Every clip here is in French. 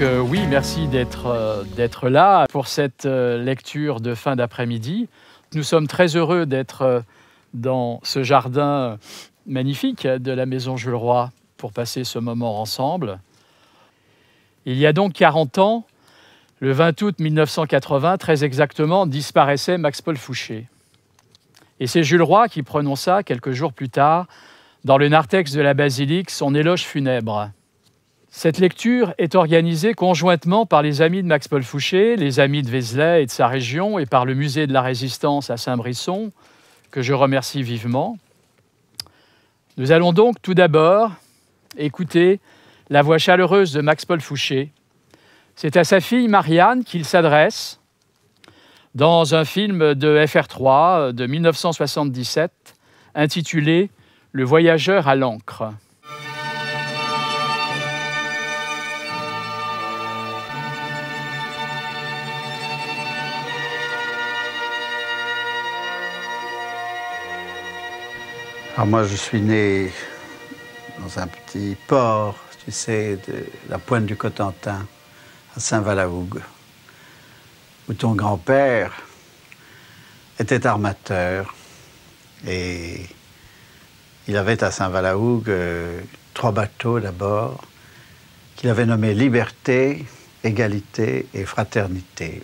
Euh, oui, merci euh, d'être là pour cette euh, lecture de fin d'après-midi. Nous sommes très heureux d'être dans ce jardin magnifique de la maison Jules Roy pour passer ce moment ensemble. Il y a donc 40 ans, le 20 août 1980, très exactement, disparaissait Max-Paul Fouché. Et c'est Jules Roy qui prononça, quelques jours plus tard, dans le narthex de la basilique, son éloge funèbre. Cette lecture est organisée conjointement par les amis de Max-Paul Fouché, les amis de Vézelay et de sa région, et par le musée de la Résistance à Saint-Brisson, que je remercie vivement. Nous allons donc tout d'abord écouter la voix chaleureuse de Max-Paul Fouché. C'est à sa fille Marianne qu'il s'adresse dans un film de FR3 de 1977 intitulé Le voyageur à l'encre. Alors ah, moi, je suis né dans un petit port, tu sais, de la pointe du Cotentin, à Saint-Valahougue, où ton grand-père était armateur et il avait à Saint-Valahougue euh, trois bateaux d'abord, qu'il avait nommés Liberté, Égalité et Fraternité.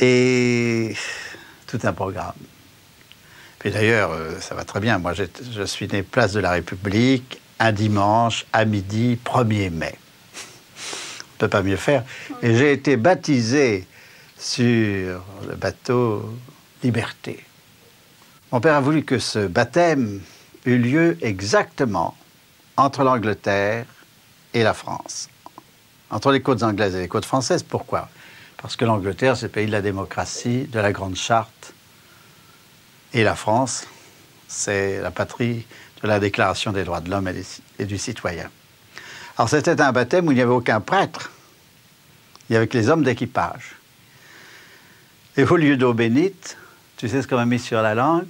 Et tout un programme. Puis d'ailleurs, euh, ça va très bien. Moi, je suis né place de la République un dimanche à midi 1er mai. On ne peut pas mieux faire. Et j'ai été baptisé sur le bateau Liberté. Mon père a voulu que ce baptême eût lieu exactement entre l'Angleterre et la France. Entre les côtes anglaises et les côtes françaises, pourquoi Parce que l'Angleterre, c'est le pays de la démocratie, de la Grande Charte, et la France, c'est la patrie de la Déclaration des droits de l'homme et, du citoyen. Alors c'était un baptême où il n'y avait aucun prêtre, il n'y avait que les hommes d'équipage. Et au lieu d'eau bénite, tu sais ce qu'on a mis sur la langue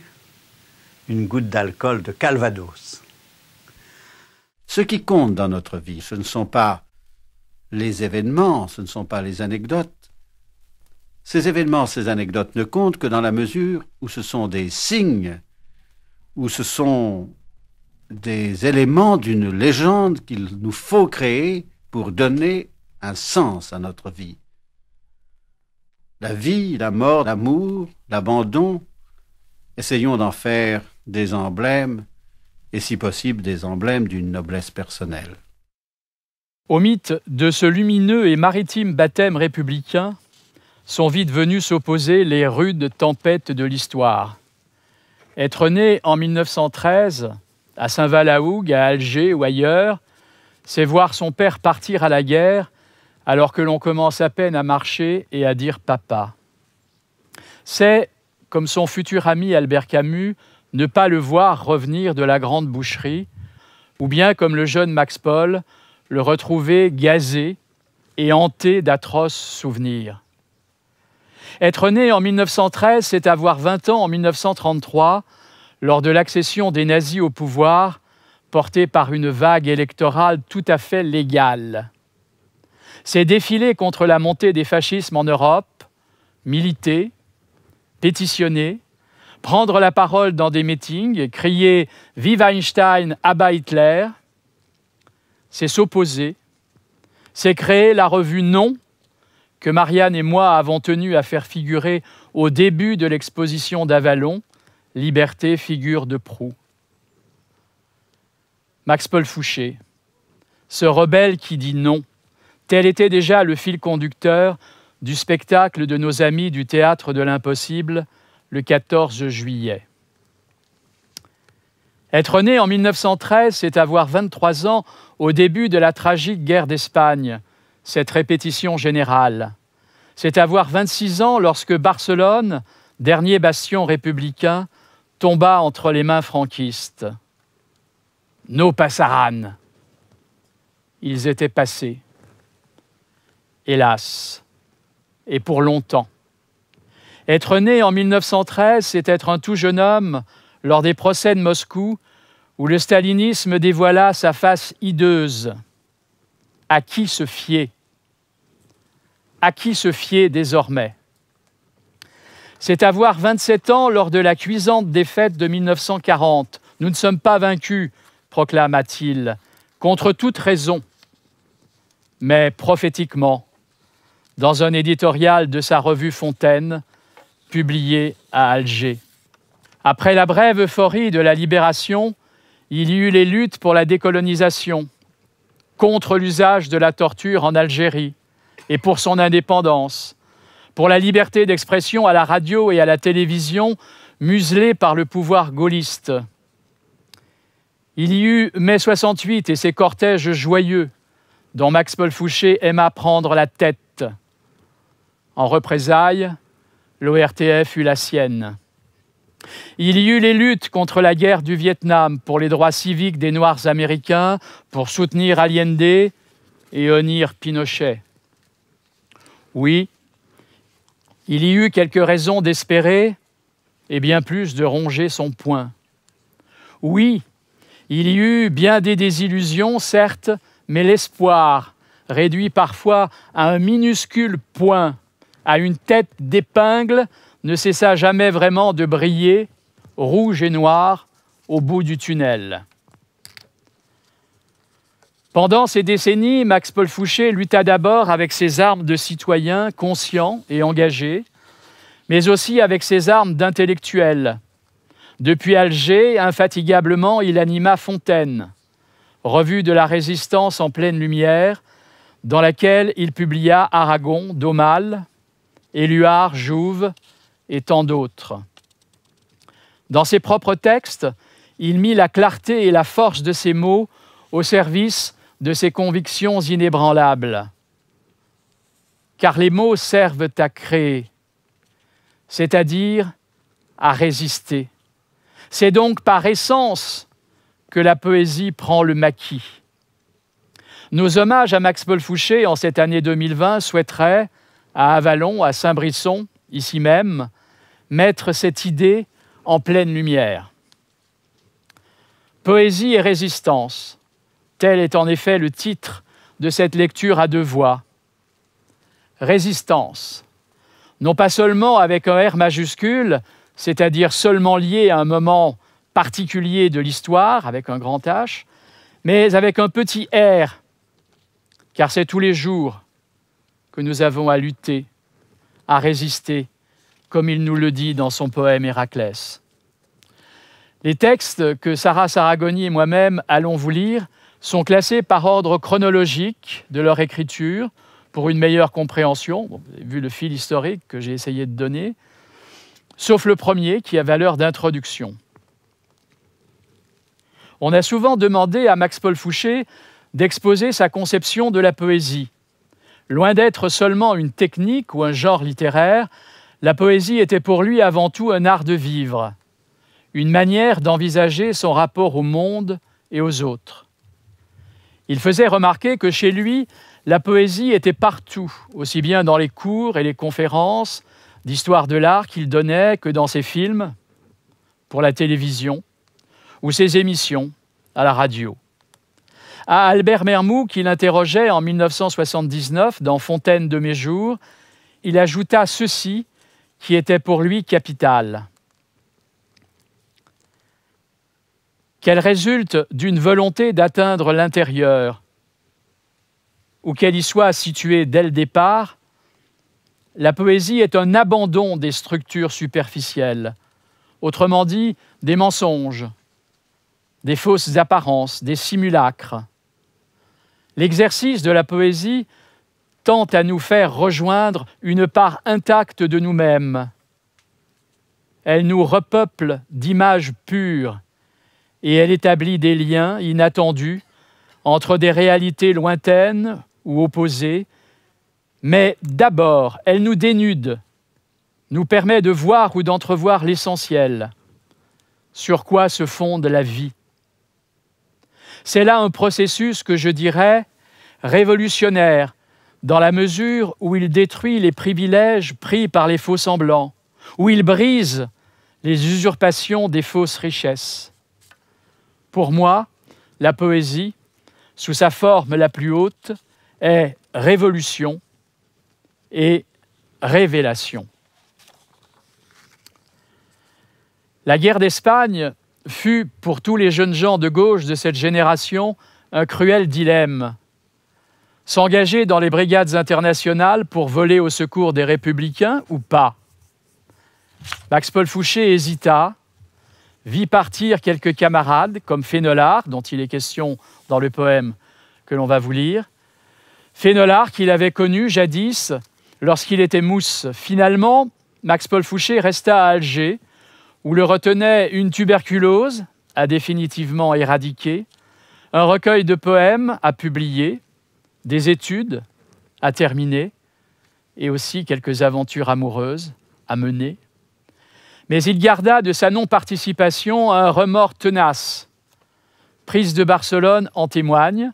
Une goutte d'alcool de Calvados. Ce qui compte dans notre vie, ce ne sont pas les événements, ce ne sont pas les anecdotes, ces événements, ces anecdotes ne comptent que dans la mesure où ce sont des signes, où ce sont des éléments d'une légende qu'il nous faut créer pour donner un sens à notre vie. La vie, la mort, l'amour, l'abandon, essayons d'en faire des emblèmes et si possible des emblèmes d'une noblesse personnelle. Au mythe de ce lumineux et maritime baptême républicain, sont vite venus s'opposer les rudes tempêtes de l'histoire. Être né en 1913, à Saint-Valaougue, à Alger ou ailleurs, c'est voir son père partir à la guerre alors que l'on commence à peine à marcher et à dire papa. C'est, comme son futur ami Albert Camus, ne pas le voir revenir de la grande boucherie, ou bien comme le jeune Max Paul, le retrouver gazé et hanté d'atroces souvenirs. Être né en 1913, c'est avoir 20 ans en 1933, lors de l'accession des nazis au pouvoir, portée par une vague électorale tout à fait légale. C'est défiler contre la montée des fascismes en Europe, militer, pétitionner, prendre la parole dans des meetings, crier Vive Einstein, Abba Hitler, c'est s'opposer, c'est créer la revue Non que Marianne et moi avons tenu à faire figurer au début de l'exposition d'Avalon, Liberté, figure de proue. Max-Paul Fouché, ce rebelle qui dit non, tel était déjà le fil conducteur du spectacle de nos amis du théâtre de l'impossible le 14 juillet. Être né en 1913, c'est avoir 23 ans au début de la tragique guerre d'Espagne, cette répétition générale. C'est avoir 26 ans lorsque Barcelone, dernier bastion républicain, tomba entre les mains franquistes. Nos passaranes. Ils étaient passés. Hélas. Et pour longtemps. Être né en 1913, c'est être un tout jeune homme lors des procès de Moscou où le stalinisme dévoila sa face hideuse. À qui se fier à qui se fier désormais. C'est avoir 27 ans lors de la cuisante défaite de 1940. Nous ne sommes pas vaincus, proclama-t-il, contre toute raison. Mais prophétiquement, dans un éditorial de sa revue Fontaine, publié à Alger. Après la brève euphorie de la libération, il y eut les luttes pour la décolonisation, contre l'usage de la torture en Algérie, et pour son indépendance, pour la liberté d'expression à la radio et à la télévision, muselée par le pouvoir gaulliste. Il y eut mai 68 et ses cortèges joyeux, dont Max Paul Fouché aima prendre la tête. En représailles, l'ORTF eut la sienne. Il y eut les luttes contre la guerre du Vietnam pour les droits civiques des Noirs américains, pour soutenir Allende et honir Pinochet. Oui, il y eut quelques raisons d'espérer et bien plus de ronger son poing. Oui, il y eut bien des désillusions, certes, mais l'espoir, réduit parfois à un minuscule point, à une tête d'épingle, ne cessa jamais vraiment de briller, rouge et noir, au bout du tunnel. Pendant ces décennies, Max-Paul Fouché lutta d'abord avec ses armes de citoyen conscient et engagé, mais aussi avec ses armes d'intellectuel. Depuis Alger, infatigablement, il anima Fontaine, revue de la résistance en pleine lumière, dans laquelle il publia Aragon, Domal, Éluard, Jouve et tant d'autres. Dans ses propres textes, il mit la clarté et la force de ses mots au service de ses convictions inébranlables. Car les mots servent à créer, c'est-à-dire à résister. C'est donc par essence que la poésie prend le maquis. Nos hommages à Max Paul Fouché en cette année 2020 souhaiteraient, à Avalon, à Saint-Brisson, ici même, mettre cette idée en pleine lumière. Poésie et résistance, Tel est en effet le titre de cette lecture à deux voix. Résistance. Non pas seulement avec un R majuscule, c'est-à-dire seulement lié à un moment particulier de l'histoire, avec un grand H, mais avec un petit R, car c'est tous les jours que nous avons à lutter, à résister, comme il nous le dit dans son poème Héraclès. Les textes que Sarah Saragoni et moi-même allons vous lire sont classés par ordre chronologique de leur écriture pour une meilleure compréhension, vu le fil historique que j'ai essayé de donner, sauf le premier qui a valeur d'introduction. On a souvent demandé à Max-Paul Fouché d'exposer sa conception de la poésie. Loin d'être seulement une technique ou un genre littéraire, la poésie était pour lui avant tout un art de vivre, une manière d'envisager son rapport au monde et aux autres. Il faisait remarquer que chez lui, la poésie était partout, aussi bien dans les cours et les conférences d'histoire de l'art qu'il donnait que dans ses films, pour la télévision, ou ses émissions à la radio. À Albert Mermoux, qu'il interrogeait en 1979 dans Fontaine de mes jours, il ajouta ceci qui était pour lui capital. qu'elle résulte d'une volonté d'atteindre l'intérieur, ou qu'elle y soit située dès le départ, la poésie est un abandon des structures superficielles, autrement dit des mensonges, des fausses apparences, des simulacres. L'exercice de la poésie tend à nous faire rejoindre une part intacte de nous-mêmes. Elle nous repeuple d'images pures et elle établit des liens inattendus entre des réalités lointaines ou opposées, mais d'abord, elle nous dénude, nous permet de voir ou d'entrevoir l'essentiel, sur quoi se fonde la vie. C'est là un processus que je dirais révolutionnaire, dans la mesure où il détruit les privilèges pris par les faux-semblants, où il brise les usurpations des fausses richesses. Pour moi, la poésie, sous sa forme la plus haute, est révolution et révélation. La guerre d'Espagne fut pour tous les jeunes gens de gauche de cette génération un cruel dilemme. S'engager dans les brigades internationales pour voler au secours des républicains ou pas Max-Paul Fouché hésita, vit partir quelques camarades, comme Fénolard, dont il est question dans le poème que l'on va vous lire. Fénolard qu'il avait connu jadis lorsqu'il était mousse. Finalement, Max-Paul Fouché resta à Alger, où le retenait une tuberculose à définitivement éradiquer, un recueil de poèmes à publier, des études à terminer, et aussi quelques aventures amoureuses à mener. Mais il garda de sa non-participation un remords tenace. Prise de Barcelone en témoigne.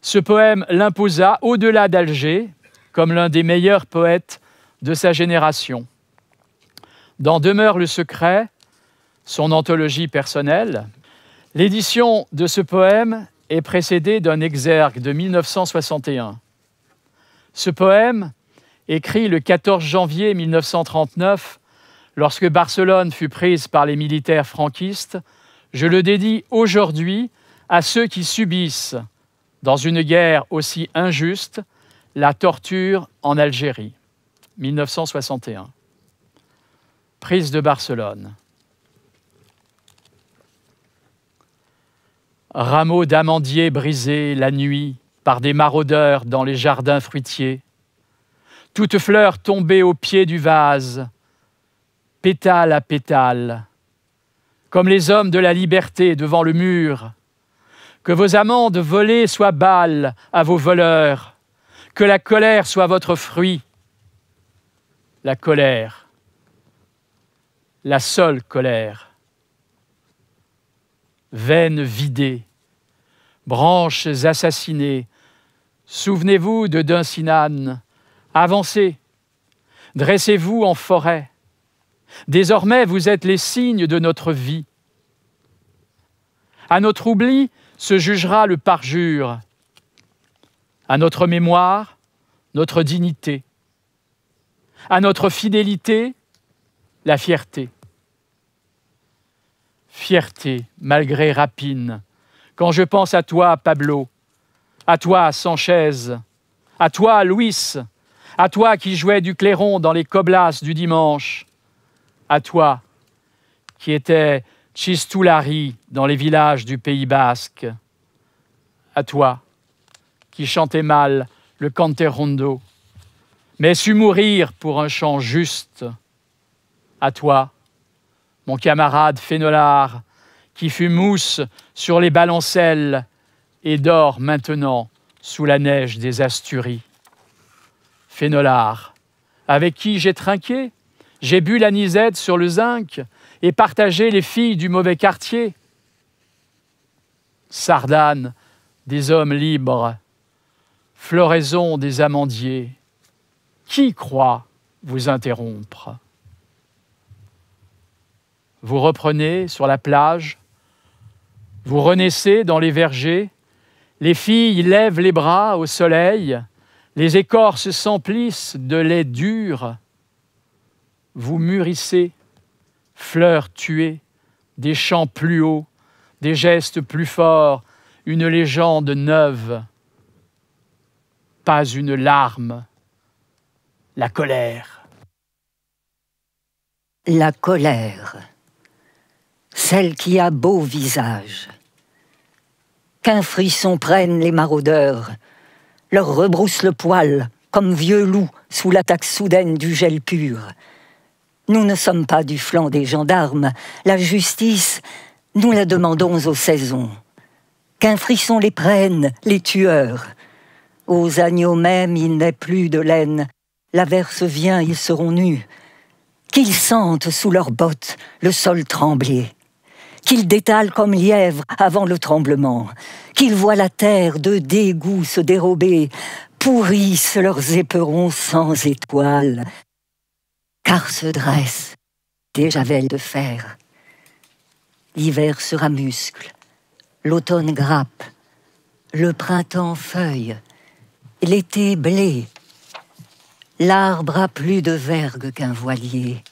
Ce poème l'imposa au-delà d'Alger comme l'un des meilleurs poètes de sa génération. Dans Demeure le secret, son anthologie personnelle, l'édition de ce poème est précédée d'un exergue de 1961. Ce poème, écrit le 14 janvier 1939 Lorsque Barcelone fut prise par les militaires franquistes, je le dédie aujourd'hui à ceux qui subissent, dans une guerre aussi injuste, la torture en Algérie, 1961. Prise de Barcelone. Rameaux d'amandiers brisés la nuit par des maraudeurs dans les jardins fruitiers. Toute fleur tombée au pied du vase, pétale à pétale, comme les hommes de la liberté devant le mur. Que vos amendes volées soient balles à vos voleurs, que la colère soit votre fruit. La colère, la seule colère. Veines vidées, branches assassinées, souvenez-vous de Dunsinane, avancez, dressez-vous en forêt, Désormais, vous êtes les signes de notre vie. À notre oubli se jugera le parjure, à notre mémoire, notre dignité, à notre fidélité, la fierté. Fierté, malgré rapine, quand je pense à toi, Pablo, à toi, Sanchez, à toi, Louis, à toi qui jouais du clairon dans les coblas du dimanche, à toi, qui étais chistoulari dans les villages du Pays basque, à toi, qui chantais mal le Rondo, mais su mourir pour un chant juste, à toi, mon camarade Fénolard, qui fut mousse sur les balancelles et dort maintenant sous la neige des Asturies. Fénolard, avec qui j'ai trinqué j'ai bu nisette sur le zinc et partagé les filles du mauvais quartier. Sardane des hommes libres, floraison des amandiers, qui croit vous interrompre Vous reprenez sur la plage, vous renaissez dans les vergers, les filles lèvent les bras au soleil, les écorces s'emplissent de lait dur, vous mûrissez, fleurs tuées, des chants plus hauts, des gestes plus forts, une légende neuve, pas une larme, la colère. La colère, celle qui a beau visage. Qu'un frisson prenne les maraudeurs, leur rebrousse le poil, comme vieux loup sous l'attaque soudaine du gel pur. Nous ne sommes pas du flanc des gendarmes. La justice, nous la demandons aux saisons. Qu'un frisson les prenne, les tueurs. Aux agneaux même, il n'est plus de laine. L'averse vient, ils seront nus. Qu'ils sentent sous leurs bottes le sol trembler. Qu'ils détalent comme lièvres avant le tremblement. Qu'ils voient la terre de dégoût se dérober. Pourrissent leurs éperons sans étoiles car se dresse des javelles de fer. L'hiver sera muscle, l'automne grappe, le printemps feuille, l'été blé. L'arbre a plus de vergue qu'un voilier,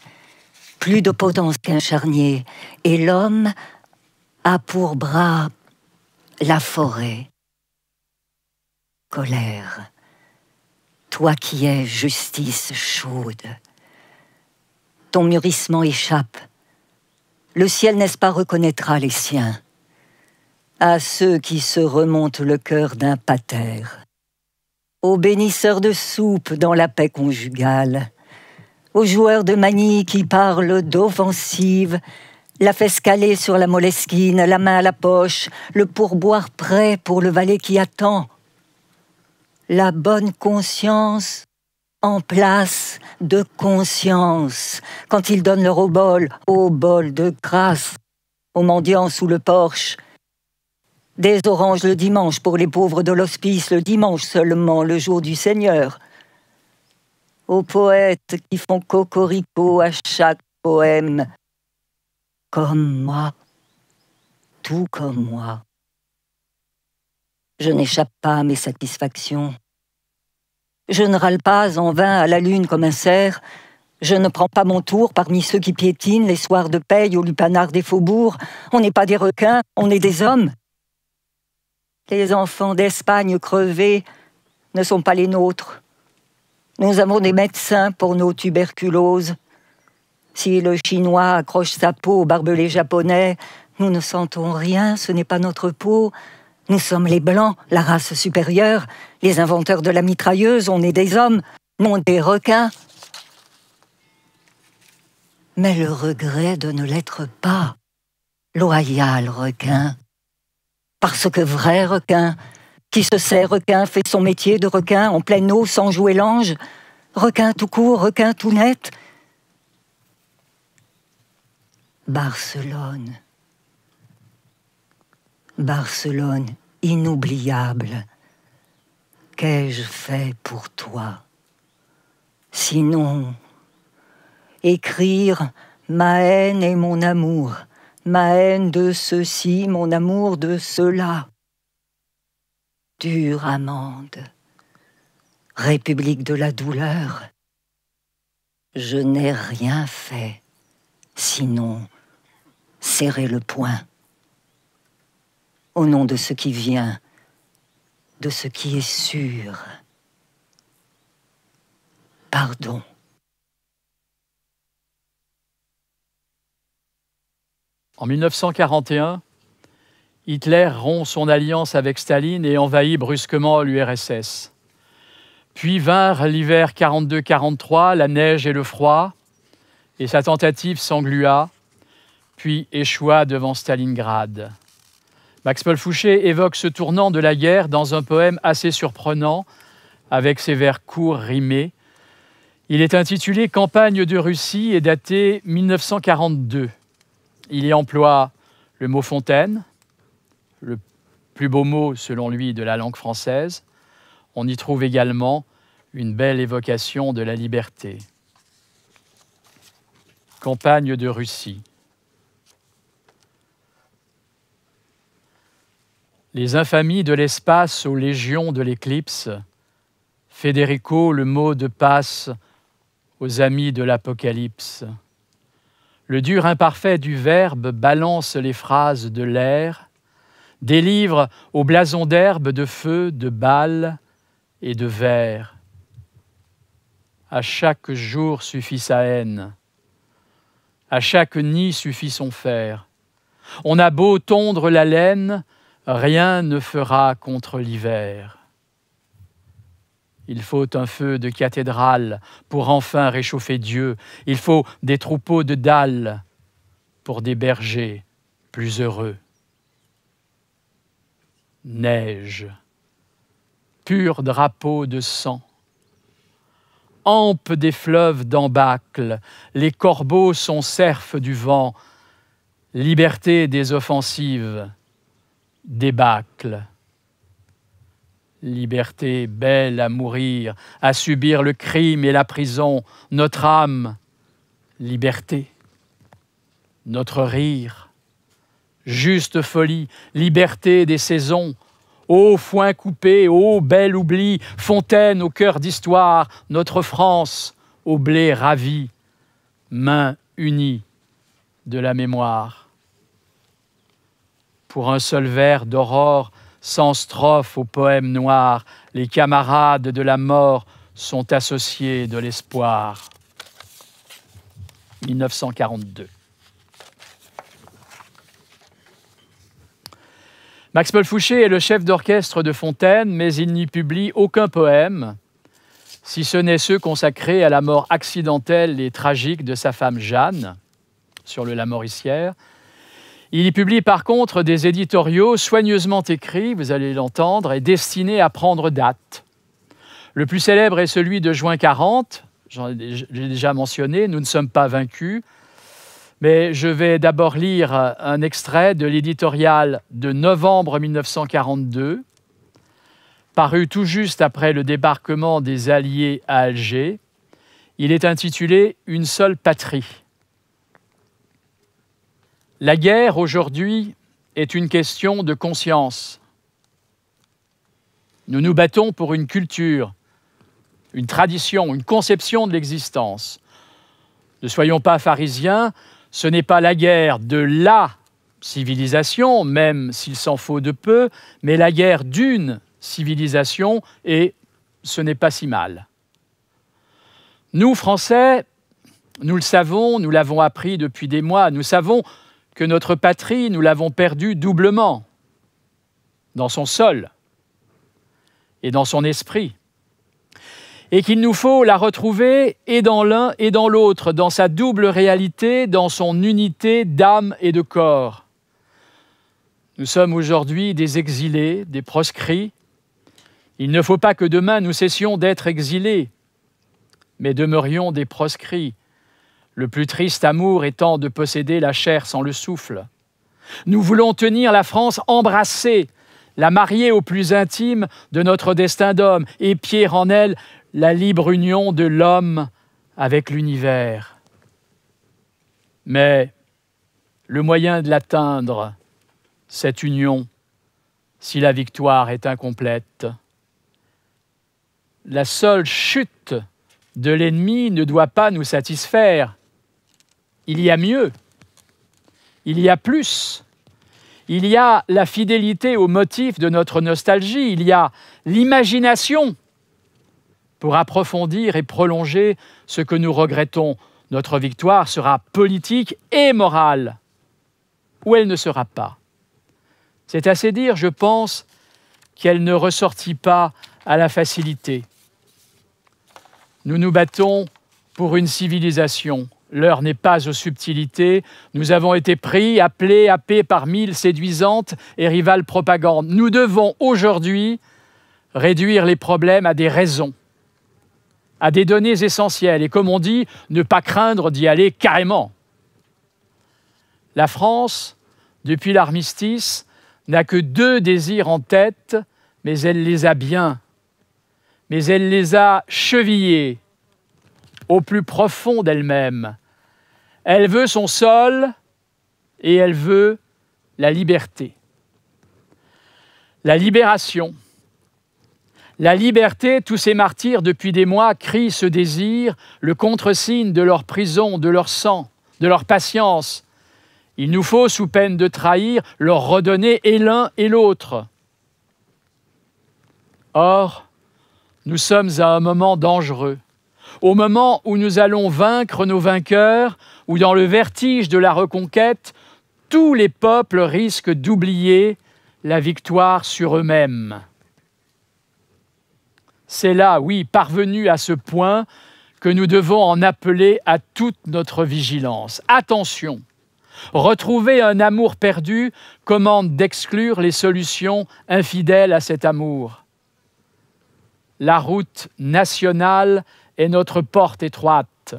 plus de potence qu'un charnier, et l'homme a pour bras la forêt. Colère, toi qui es justice chaude, mûrissement échappe. Le ciel, n'est-ce pas, reconnaîtra les siens à ceux qui se remontent le cœur d'un pater, aux bénisseurs de soupe dans la paix conjugale, aux joueurs de manie qui parlent d'offensive, la fesse calée sur la molesquine la main à la poche, le pourboire prêt pour le valet qui attend. La bonne conscience en place de conscience quand ils donnent leur obol, au bol de grâce, aux mendiants sous le porche. Des oranges le dimanche pour les pauvres de l'hospice, le dimanche seulement, le jour du Seigneur. Aux poètes qui font cocorico à chaque poème. Comme moi, tout comme moi. Je n'échappe pas à mes satisfactions. Je ne râle pas en vain à la lune comme un cerf. Je ne prends pas mon tour parmi ceux qui piétinent les soirs de paye au lupanar des faubourgs. On n'est pas des requins, on est des hommes. Les enfants d'Espagne crevés ne sont pas les nôtres. Nous avons des médecins pour nos tuberculoses. Si le Chinois accroche sa peau au barbelé japonais, nous ne sentons rien, ce n'est pas notre peau, nous sommes les Blancs, la race supérieure, les inventeurs de la mitrailleuse, on est des hommes, non des requins. Mais le regret de ne l'être pas, loyal requin. Parce que vrai requin, qui se sait requin, fait son métier de requin en pleine eau sans jouer l'ange, requin tout court, requin tout net. Barcelone. Barcelone inoubliable, qu'ai-je fait pour toi Sinon, écrire ma haine et mon amour, ma haine de ceci, mon amour de cela. Dure amende, République de la douleur, je n'ai rien fait, sinon serrer le poing au nom de ce qui vient, de ce qui est sûr. Pardon. En 1941, Hitler rompt son alliance avec Staline et envahit brusquement l'URSS. Puis vinrent l'hiver 42-43, la neige et le froid, et sa tentative s'englua, puis échoua devant Stalingrad. Max-Paul Fouché évoque ce tournant de la guerre dans un poème assez surprenant, avec ses vers courts rimés. Il est intitulé Campagne de Russie et daté 1942. Il y emploie le mot fontaine, le plus beau mot selon lui de la langue française. On y trouve également une belle évocation de la liberté. Campagne de Russie. Les infamies de l'espace aux légions de l'éclipse, Federico le mot de passe aux amis de l'apocalypse. Le dur imparfait du verbe balance les phrases de l'air, délivre aux blasons d'herbe, de feu, de balles et de verre. À chaque jour suffit sa haine, à chaque nid suffit son fer. On a beau tondre la laine, Rien ne fera contre l'hiver. Il faut un feu de cathédrale pour enfin réchauffer Dieu. Il faut des troupeaux de dalles pour des bergers plus heureux. Neige, pur drapeau de sang, ampe des fleuves d'embâcle, les corbeaux sont serfs du vent, liberté des offensives, débâcle. Liberté belle à mourir, à subir le crime et la prison, notre âme, liberté, notre rire, juste folie, liberté des saisons, ô foin coupé, ô bel oubli, fontaine au cœur d'histoire, notre France, au blé ravi, main unie de la mémoire pour un seul vers d'aurore, sans strophe au poème noir, les camarades de la mort sont associés de l'espoir. 1942. Max Paul Fouché est le chef d'orchestre de Fontaine, mais il n'y publie aucun poème, si ce n'est ceux consacrés à la mort accidentelle et tragique de sa femme Jeanne, sur le Lamoricière. Il y publie par contre des éditoriaux soigneusement écrits, vous allez l'entendre, et destinés à prendre date. Le plus célèbre est celui de juin 40, ai déjà mentionné, Nous ne sommes pas vaincus. Mais je vais d'abord lire un extrait de l'éditorial de novembre 1942, paru tout juste après le débarquement des Alliés à Alger. Il est intitulé Une seule patrie. La guerre aujourd'hui est une question de conscience. Nous nous battons pour une culture, une tradition, une conception de l'existence. Ne soyons pas pharisiens, ce n'est pas la guerre de la civilisation, même s'il s'en faut de peu, mais la guerre d'une civilisation, et ce n'est pas si mal. Nous, Français, nous le savons, nous l'avons appris depuis des mois, nous savons que notre patrie, nous l'avons perdue doublement, dans son sol et dans son esprit, et qu'il nous faut la retrouver et dans l'un et dans l'autre, dans sa double réalité, dans son unité d'âme et de corps. Nous sommes aujourd'hui des exilés, des proscrits. Il ne faut pas que demain nous cessions d'être exilés, mais demeurions des proscrits, le plus triste amour étant de posséder la chair sans le souffle. Nous voulons tenir la France embrassée, la marier au plus intime de notre destin d'homme, épier en elle la libre union de l'homme avec l'univers. Mais le moyen de l'atteindre, cette union, si la victoire est incomplète, la seule chute de l'ennemi ne doit pas nous satisfaire il y a mieux, il y a plus. Il y a la fidélité au motif de notre nostalgie, il y a l'imagination pour approfondir et prolonger ce que nous regrettons. Notre victoire sera politique et morale, ou elle ne sera pas. C'est assez dire, je pense, qu'elle ne ressortit pas à la facilité. Nous nous battons pour une civilisation L'heure n'est pas aux subtilités. Nous avons été pris, appelés, happés par mille séduisantes et rivales propagandes. Nous devons aujourd'hui réduire les problèmes à des raisons, à des données essentielles. Et comme on dit, ne pas craindre d'y aller carrément. La France, depuis l'armistice, n'a que deux désirs en tête, mais elle les a bien. Mais elle les a chevillés au plus profond d'elle-même. Elle veut son sol et elle veut la liberté. La libération. La liberté, tous ces martyrs depuis des mois crient ce désir, le contre-signe de leur prison, de leur sang, de leur patience. Il nous faut, sous peine de trahir, leur redonner et l'un et l'autre. Or, nous sommes à un moment dangereux. Au moment où nous allons vaincre nos vainqueurs, ou dans le vertige de la reconquête, tous les peuples risquent d'oublier la victoire sur eux-mêmes. C'est là, oui, parvenu à ce point, que nous devons en appeler à toute notre vigilance. Attention, retrouver un amour perdu commande d'exclure les solutions infidèles à cet amour. La route nationale est notre porte étroite.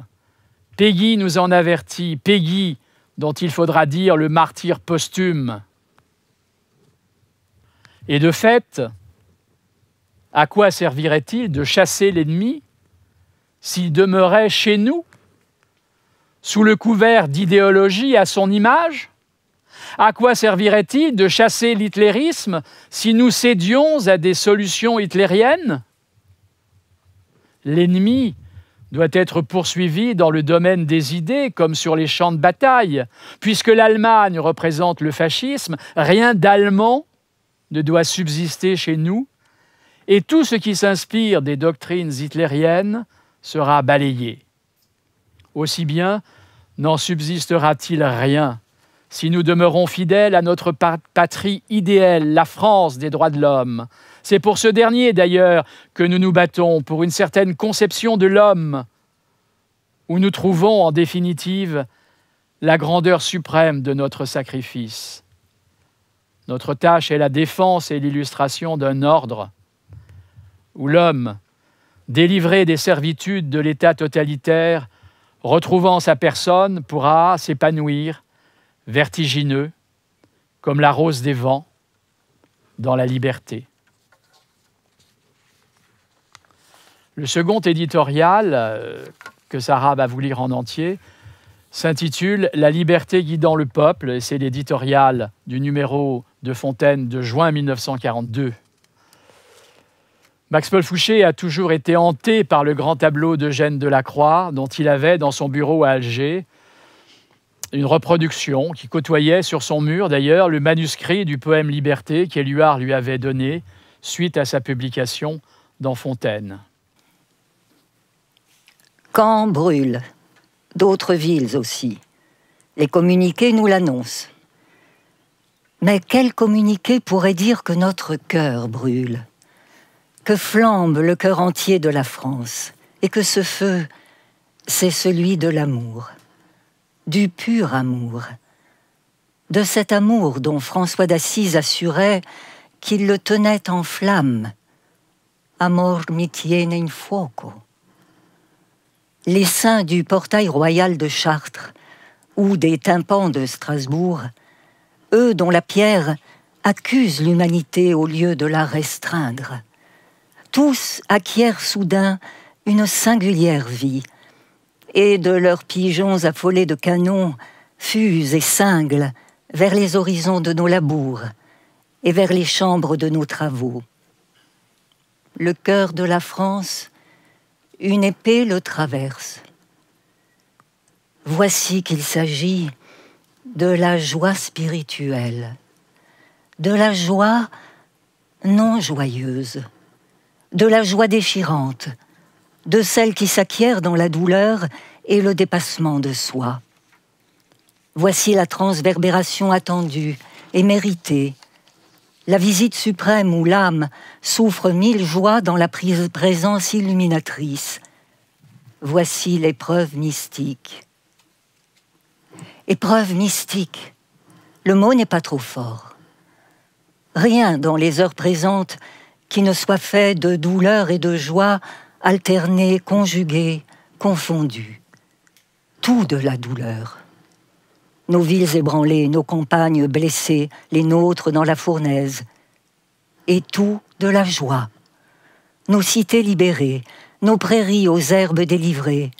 Peggy nous en avertit, Peggy, dont il faudra dire le martyr posthume. Et de fait, à quoi servirait-il de chasser l'ennemi s'il demeurait chez nous, sous le couvert d'idéologie à son image À quoi servirait-il de chasser l'hitlérisme si nous cédions à des solutions hitlériennes l'ennemi doit être poursuivi dans le domaine des idées comme sur les champs de bataille. Puisque l'Allemagne représente le fascisme, rien d'allemand ne doit subsister chez nous, et tout ce qui s'inspire des doctrines hitlériennes sera balayé. Aussi bien n'en subsistera-t-il rien si nous demeurons fidèles à notre patrie idéale, la France des droits de l'homme, c'est pour ce dernier, d'ailleurs, que nous nous battons, pour une certaine conception de l'homme, où nous trouvons, en définitive, la grandeur suprême de notre sacrifice. Notre tâche est la défense et l'illustration d'un ordre où l'homme, délivré des servitudes de l'État totalitaire, retrouvant sa personne, pourra s'épanouir, vertigineux, comme la rose des vents, dans la liberté. Le second éditorial, euh, que Sarah va vous lire en entier, s'intitule La liberté guidant le peuple. C'est l'éditorial du numéro de Fontaine de juin 1942. Max-Paul Fouché a toujours été hanté par le grand tableau d'Eugène Delacroix, dont il avait dans son bureau à Alger une reproduction qui côtoyait sur son mur d'ailleurs le manuscrit du poème Liberté qu'Éluard lui avait donné suite à sa publication dans Fontaine. Caen brûle, d'autres villes aussi. Les communiqués nous l'annoncent. Mais quel communiqué pourrait dire que notre cœur brûle, que flambe le cœur entier de la France, et que ce feu, c'est celui de l'amour, du pur amour, de cet amour dont François d'Assise assurait qu'il le tenait en flamme, amor mi tiene in les saints du portail royal de Chartres ou des tympans de Strasbourg, eux dont la pierre accuse l'humanité au lieu de la restreindre. Tous acquièrent soudain une singulière vie, et de leurs pigeons affolés de canons, fusent et cinglent vers les horizons de nos labours et vers les chambres de nos travaux. Le cœur de la France, une épée le traverse. Voici qu'il s'agit de la joie spirituelle, de la joie non joyeuse, de la joie déchirante, de celle qui s'acquiert dans la douleur et le dépassement de soi. Voici la transverbération attendue et méritée la visite suprême où l'âme souffre mille joies dans la présence illuminatrice. Voici l'épreuve mystique. Épreuve mystique. Le mot n'est pas trop fort. Rien dans les heures présentes qui ne soit fait de douleur et de joie alternées, conjuguées, confondues. Tout de la douleur nos villes ébranlées, nos campagnes blessées, les nôtres dans la fournaise. Et tout de la joie. Nos cités libérées, nos prairies aux herbes délivrées,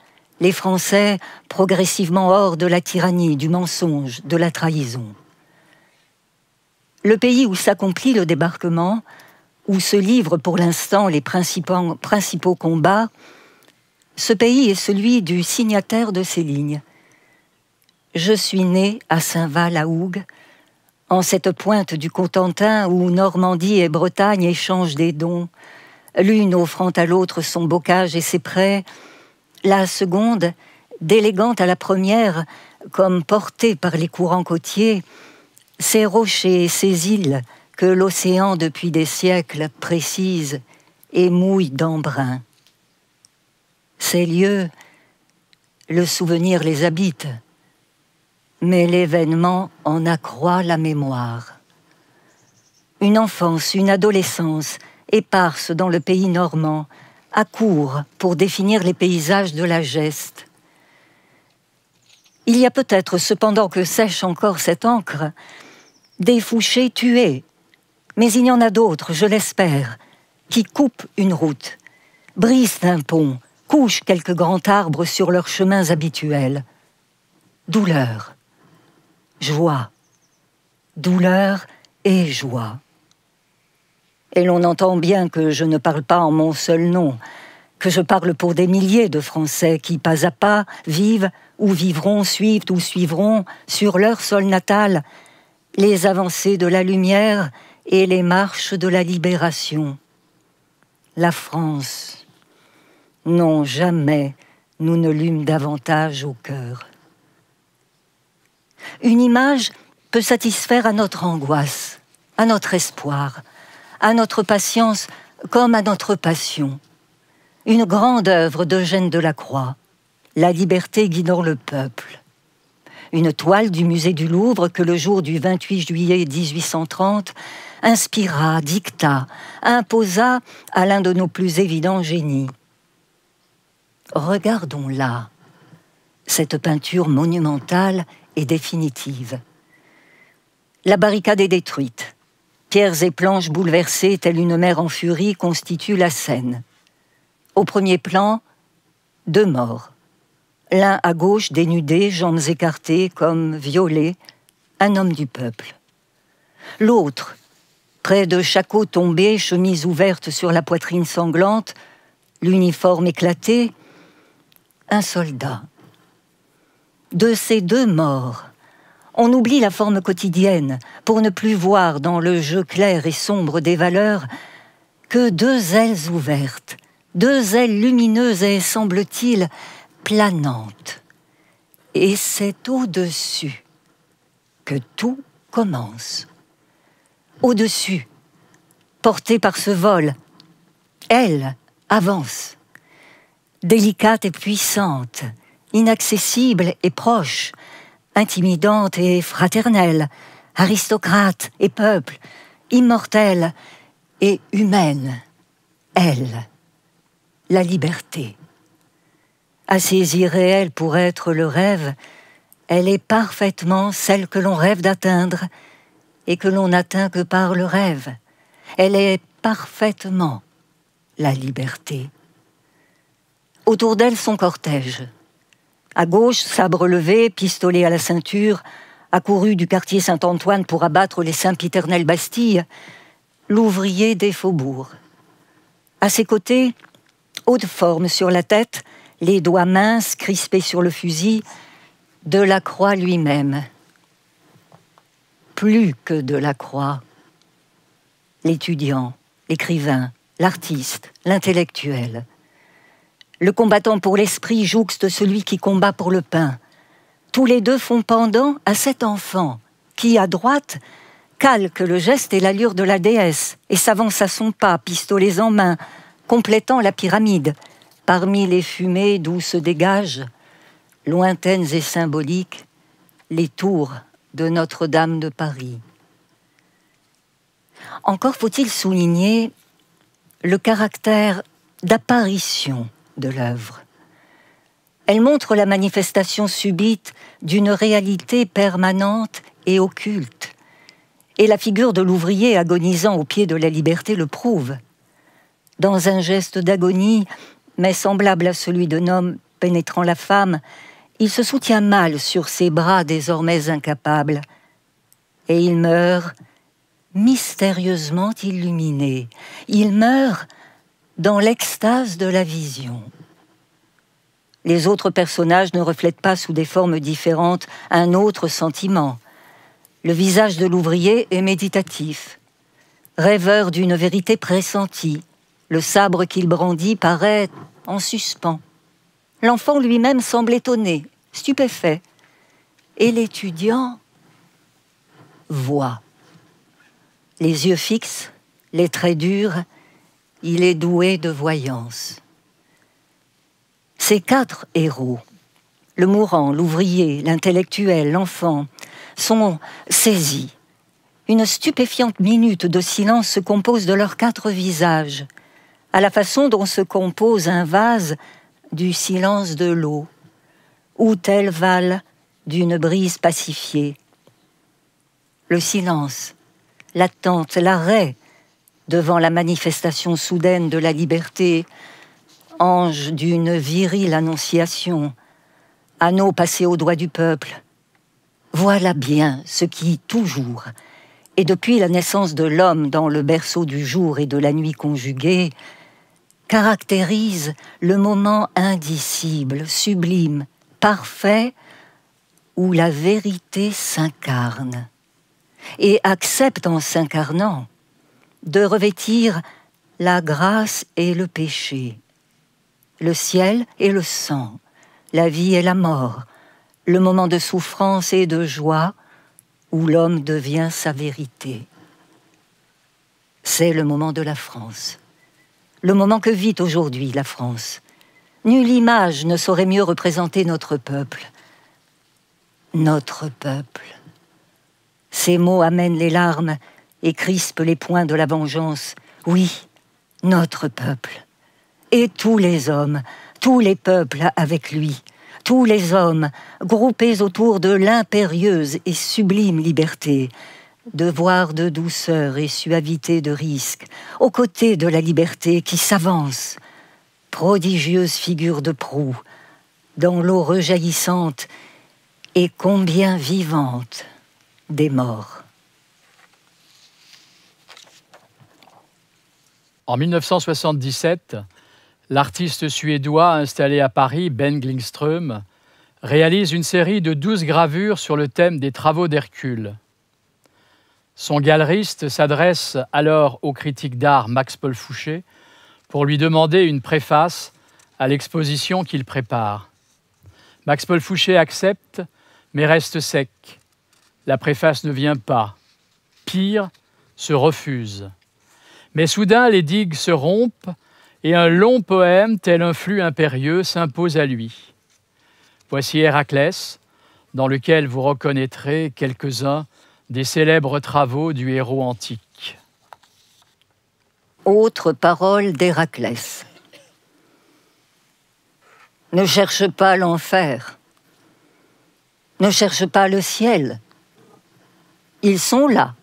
les Français progressivement hors de la tyrannie, du mensonge, de la trahison. Le pays où s'accomplit le débarquement, où se livrent pour l'instant les principaux combats, ce pays est celui du signataire de ces lignes, je suis né à saint val la hougue en cette pointe du Cotentin où Normandie et Bretagne échangent des dons, l'une offrant à l'autre son bocage et ses prés, la seconde, délégante à la première, comme portée par les courants côtiers, ces rochers et ces îles que l'océan depuis des siècles précise et mouille d'embrun. Ces lieux, le souvenir les habite mais l'événement en accroît la mémoire. Une enfance, une adolescence, éparse dans le pays normand, à court pour définir les paysages de la geste. Il y a peut-être, cependant que sèche encore cette encre, des fouchés tués, mais il y en a d'autres, je l'espère, qui coupent une route, brisent un pont, couchent quelques grands arbres sur leurs chemins habituels. Douleur, joie, douleur et joie. Et l'on entend bien que je ne parle pas en mon seul nom, que je parle pour des milliers de Français qui, pas à pas, vivent ou vivront, suivent ou suivront, sur leur sol natal, les avancées de la lumière et les marches de la libération. La France. Non, jamais nous ne lûmes davantage au cœur une image peut satisfaire à notre angoisse, à notre espoir, à notre patience comme à notre passion. Une grande œuvre d'Eugène Delacroix, La liberté guidant le peuple. Une toile du musée du Louvre que le jour du 28 juillet 1830 inspira, dicta, imposa à l'un de nos plus évidents génies. Regardons-la, cette peinture monumentale et définitive. La barricade est détruite. Pierres et planches bouleversées, telle une mer en furie, constituent la scène. Au premier plan, deux morts. L'un à gauche, dénudé, jambes écartées, comme violé, un homme du peuple. L'autre, près de Chaco tombé, chemise ouverte sur la poitrine sanglante, l'uniforme éclaté, un soldat de ces deux morts. On oublie la forme quotidienne pour ne plus voir dans le jeu clair et sombre des valeurs que deux ailes ouvertes, deux ailes lumineuses et, semble-t-il, planantes. Et c'est au-dessus que tout commence. Au-dessus, portée par ce vol, elle avance, délicate et puissante, inaccessible et proche, intimidante et fraternelle, aristocrate et peuple, immortelle et humaine, elle, la liberté. Assez irréelle pour être le rêve, elle est parfaitement celle que l'on rêve d'atteindre et que l'on n'atteint que par le rêve. Elle est parfaitement la liberté. Autour d'elle son cortège, à gauche, sabre levé, pistolet à la ceinture, accouru du quartier Saint-Antoine pour abattre les saint éternelles bastille l'ouvrier des faubourgs. À ses côtés, haute forme sur la tête, les doigts minces crispés sur le fusil, Delacroix lui-même. Plus que de la croix, L'étudiant, l'écrivain, l'artiste, l'intellectuel, le combattant pour l'esprit jouxte celui qui combat pour le pain. Tous les deux font pendant à cet enfant, qui, à droite, calque le geste et l'allure de la déesse, et s'avance à son pas, pistolets en main, complétant la pyramide. Parmi les fumées d'où se dégagent, lointaines et symboliques, les tours de Notre-Dame de Paris. Encore faut-il souligner le caractère d'apparition de l'œuvre. Elle montre la manifestation subite d'une réalité permanente et occulte. Et la figure de l'ouvrier agonisant au pied de la liberté le prouve. Dans un geste d'agonie, mais semblable à celui d'un homme pénétrant la femme, il se soutient mal sur ses bras désormais incapables. Et il meurt mystérieusement illuminé. Il meurt dans l'extase de la vision. Les autres personnages ne reflètent pas sous des formes différentes un autre sentiment. Le visage de l'ouvrier est méditatif, rêveur d'une vérité pressentie. Le sabre qu'il brandit paraît en suspens. L'enfant lui-même semble étonné, stupéfait, et l'étudiant voit. Les yeux fixes, les traits durs, il est doué de voyance. Ces quatre héros, le mourant, l'ouvrier, l'intellectuel, l'enfant, sont saisis. Une stupéfiante minute de silence se compose de leurs quatre visages, à la façon dont se compose un vase du silence de l'eau, ou tel val d'une brise pacifiée. Le silence, l'attente, l'arrêt, devant la manifestation soudaine de la liberté, ange d'une virile annonciation, anneau passé au doigt du peuple. Voilà bien ce qui, toujours, et depuis la naissance de l'homme dans le berceau du jour et de la nuit conjugués, caractérise le moment indicible, sublime, parfait, où la vérité s'incarne et accepte en s'incarnant de revêtir la grâce et le péché, le ciel et le sang, la vie et la mort, le moment de souffrance et de joie où l'homme devient sa vérité. C'est le moment de la France, le moment que vit aujourd'hui la France. Nulle image ne saurait mieux représenter notre peuple. Notre peuple. Ces mots amènent les larmes et crispe les poings de la vengeance. Oui, notre peuple. Et tous les hommes, tous les peuples avec lui, tous les hommes groupés autour de l'impérieuse et sublime liberté, devoir de douceur et suavité de risque, aux côtés de la liberté qui s'avance, prodigieuse figure de proue, dans l'eau rejaillissante et combien vivante des morts. En 1977, l'artiste suédois installé à Paris, Ben Glingström, réalise une série de douze gravures sur le thème des travaux d'Hercule. Son galeriste s'adresse alors au critique d'art Max Paul Fouché pour lui demander une préface à l'exposition qu'il prépare. Max Paul Fouché accepte, mais reste sec. La préface ne vient pas. Pire, se refuse. Mais soudain les digues se rompent et un long poème, tel un flux impérieux, s'impose à lui. Voici Héraclès, dans lequel vous reconnaîtrez quelques-uns des célèbres travaux du héros antique. Autre parole d'Héraclès. Ne cherche pas l'enfer. Ne cherche pas le ciel. Ils sont là.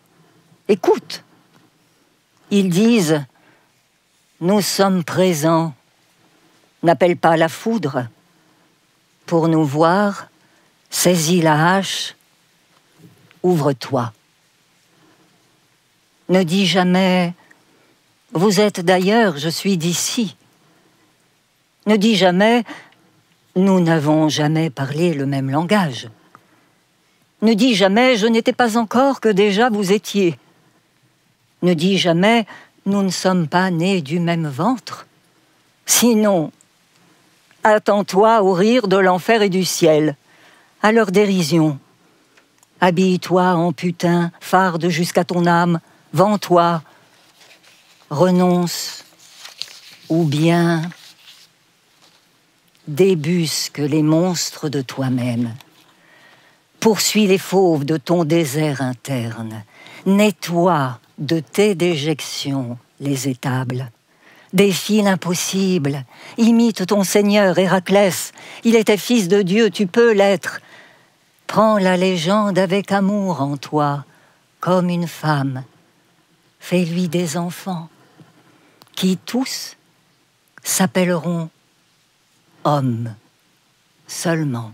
Écoute. Ils disent Nous sommes présents. N'appelle pas la foudre. Pour nous voir, saisis la hache, ouvre-toi. Ne dis jamais Vous êtes d'ailleurs, je suis d'ici. Ne dis jamais Nous n'avons jamais parlé le même langage. Ne dis jamais Je n'étais pas encore que déjà vous étiez ne dis jamais nous ne sommes pas nés du même ventre. Sinon, attends-toi au rire de l'enfer et du ciel, à leur dérision. Habille-toi en putain, farde jusqu'à ton âme, vends-toi, renonce, ou bien débusque les monstres de toi-même. Poursuis les fauves de ton désert interne, nettoie de tes déjections les étables. Défie l'impossible, imite ton Seigneur Héraclès, il était fils de Dieu, tu peux l'être. Prends la légende avec amour en toi, comme une femme. Fais-lui des enfants, qui tous s'appelleront hommes seulement.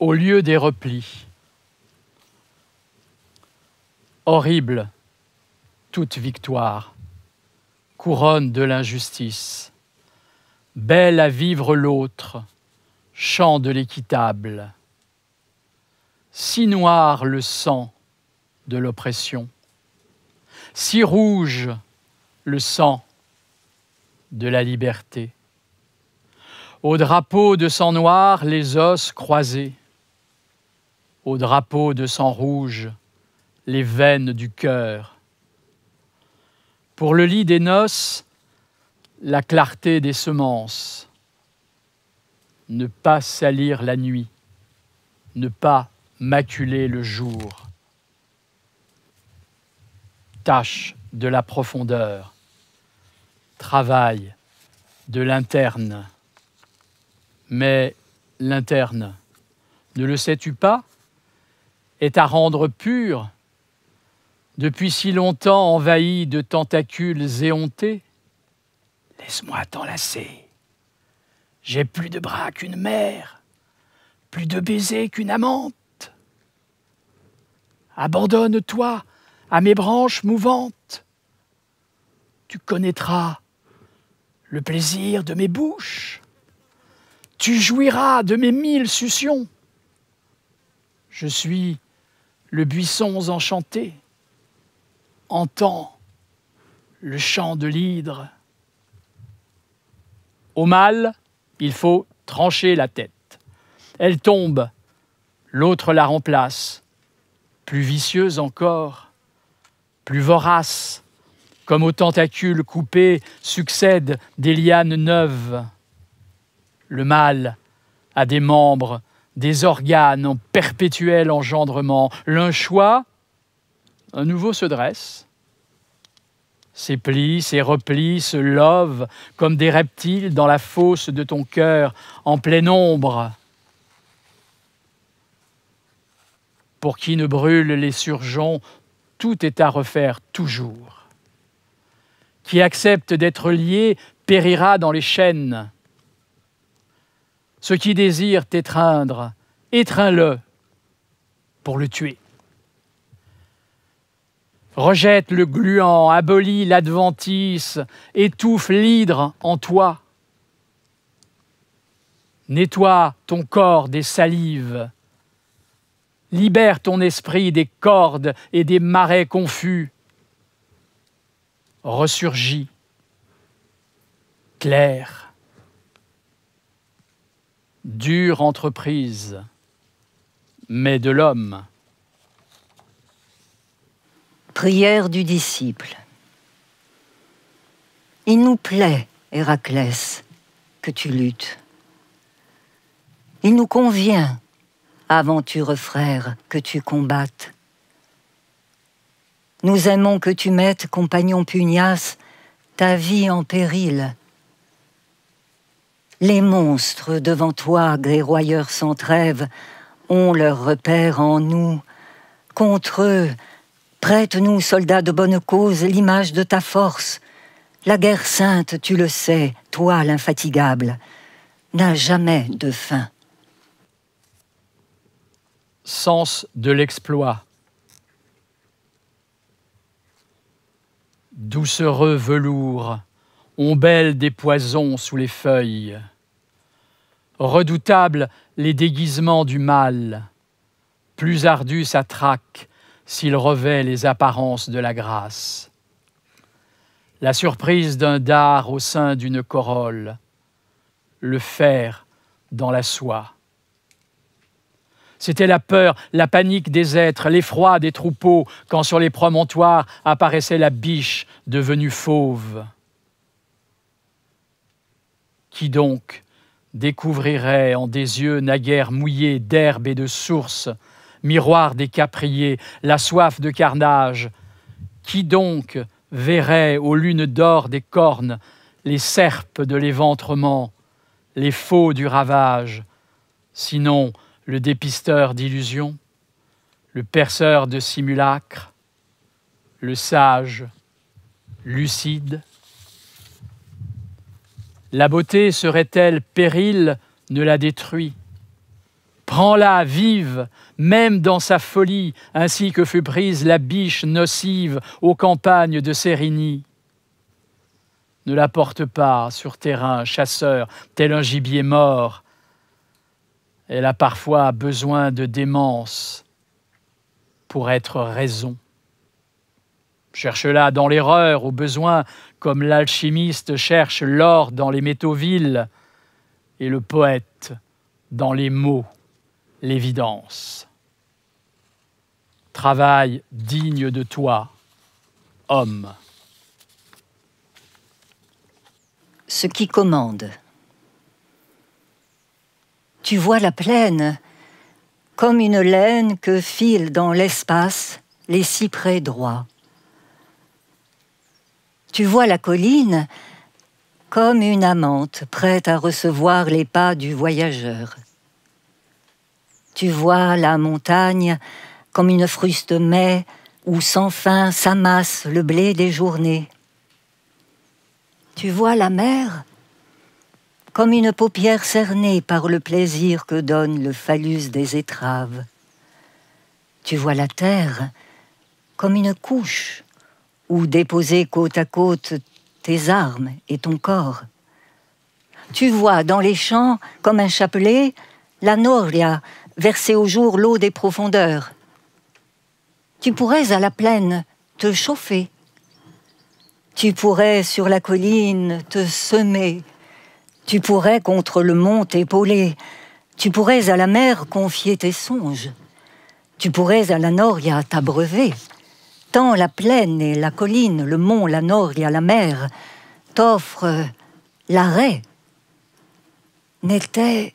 au lieu des replis. Horrible, toute victoire, couronne de l'injustice, belle à vivre l'autre, chant de l'équitable. Si noir le sang de l'oppression, si rouge le sang de la liberté. Au drapeau de sang noir, les os croisés, au drapeau de sang rouge les veines du cœur. Pour le lit des noces, la clarté des semences. Ne pas salir la nuit, ne pas maculer le jour. Tâche de la profondeur, travail de l'interne. Mais l'interne, ne le sais-tu pas est à rendre pure depuis si longtemps envahi de tentacules éhontés. Laisse-moi t'enlacer. J'ai plus de bras qu'une mère, plus de baisers qu'une amante. Abandonne-toi à mes branches mouvantes. Tu connaîtras le plaisir de mes bouches. Tu jouiras de mes mille succions. Je suis le buisson enchanté entend le chant de l'hydre. Au mal, il faut trancher la tête. Elle tombe, l'autre la remplace, plus vicieuse encore, plus vorace, comme aux tentacules coupés succèdent des lianes neuves. Le mal a des membres des organes en perpétuel engendrement. L'un choix, un nouveau se dresse, ses plis, ses replis se lovent comme des reptiles dans la fosse de ton cœur en plein ombre. Pour qui ne brûle les surgeons, tout est à refaire toujours. Qui accepte d'être lié périra dans les chaînes ceux qui désirent t'étreindre, étreins-le pour le tuer. Rejette le gluant, abolis l'adventice, étouffe l'hydre en toi. Nettoie ton corps des salives. Libère ton esprit des cordes et des marais confus. Ressurgis, clair, Dure entreprise, mais de l'homme. Prière du disciple. Il nous plaît, Héraclès, que tu luttes. Il nous convient, aventureux frère, que tu combattes. Nous aimons que tu mettes, compagnon Pugnace, ta vie en péril les monstres devant toi, guerroyeurs sans trêve, ont leur repère en nous. Contre eux, prête-nous, soldats de bonne cause, l'image de ta force. La guerre sainte, tu le sais, toi l'infatigable, n'a jamais de fin. Sens de l'exploit. Doucereux velours ombelle des poisons sous les feuilles. Redoutables les déguisements du mal, plus ardu sa traque s'il revêt les apparences de la grâce. La surprise d'un dard au sein d'une corolle, le fer dans la soie. C'était la peur, la panique des êtres, l'effroi des troupeaux, quand sur les promontoires apparaissait la biche devenue fauve. Qui donc découvrirait en des yeux naguère mouillés d'herbe et de sources, miroir des capriers, la soif de carnage Qui donc verrait aux lunes d'or des cornes les serpes de l'éventrement, les faux du ravage, sinon le dépisteur d'illusions, le perceur de simulacres, le sage, lucide la beauté serait-elle péril, ne la détruis. Prends-la vive, même dans sa folie, ainsi que fut prise la biche nocive aux campagnes de Sérigny. Ne la porte pas sur terrain, chasseur, tel un gibier mort. Elle a parfois besoin de démence pour être raison. Cherche-la dans l'erreur, au besoin, comme l'alchimiste cherche l'or dans les métaux vils et le poète dans les mots, l'évidence. Travail digne de toi, homme. Ce qui commande. Tu vois la plaine comme une laine que filent dans l'espace les cyprès droits. Tu vois la colline comme une amante prête à recevoir les pas du voyageur. Tu vois la montagne comme une fruste mai où sans fin s'amasse le blé des journées. Tu vois la mer comme une paupière cernée par le plaisir que donne le phallus des étraves. Tu vois la terre comme une couche ou déposer côte à côte tes armes et ton corps. Tu vois dans les champs, comme un chapelet, la noria verser au jour l'eau des profondeurs. Tu pourrais à la plaine te chauffer. Tu pourrais sur la colline te semer. Tu pourrais contre le mont t'épauler. Tu pourrais à la mer confier tes songes. Tu pourrais à la noria t'abreuver tant la plaine et la colline, le mont, la noria, la mer, t'offrent l'arrêt, n'était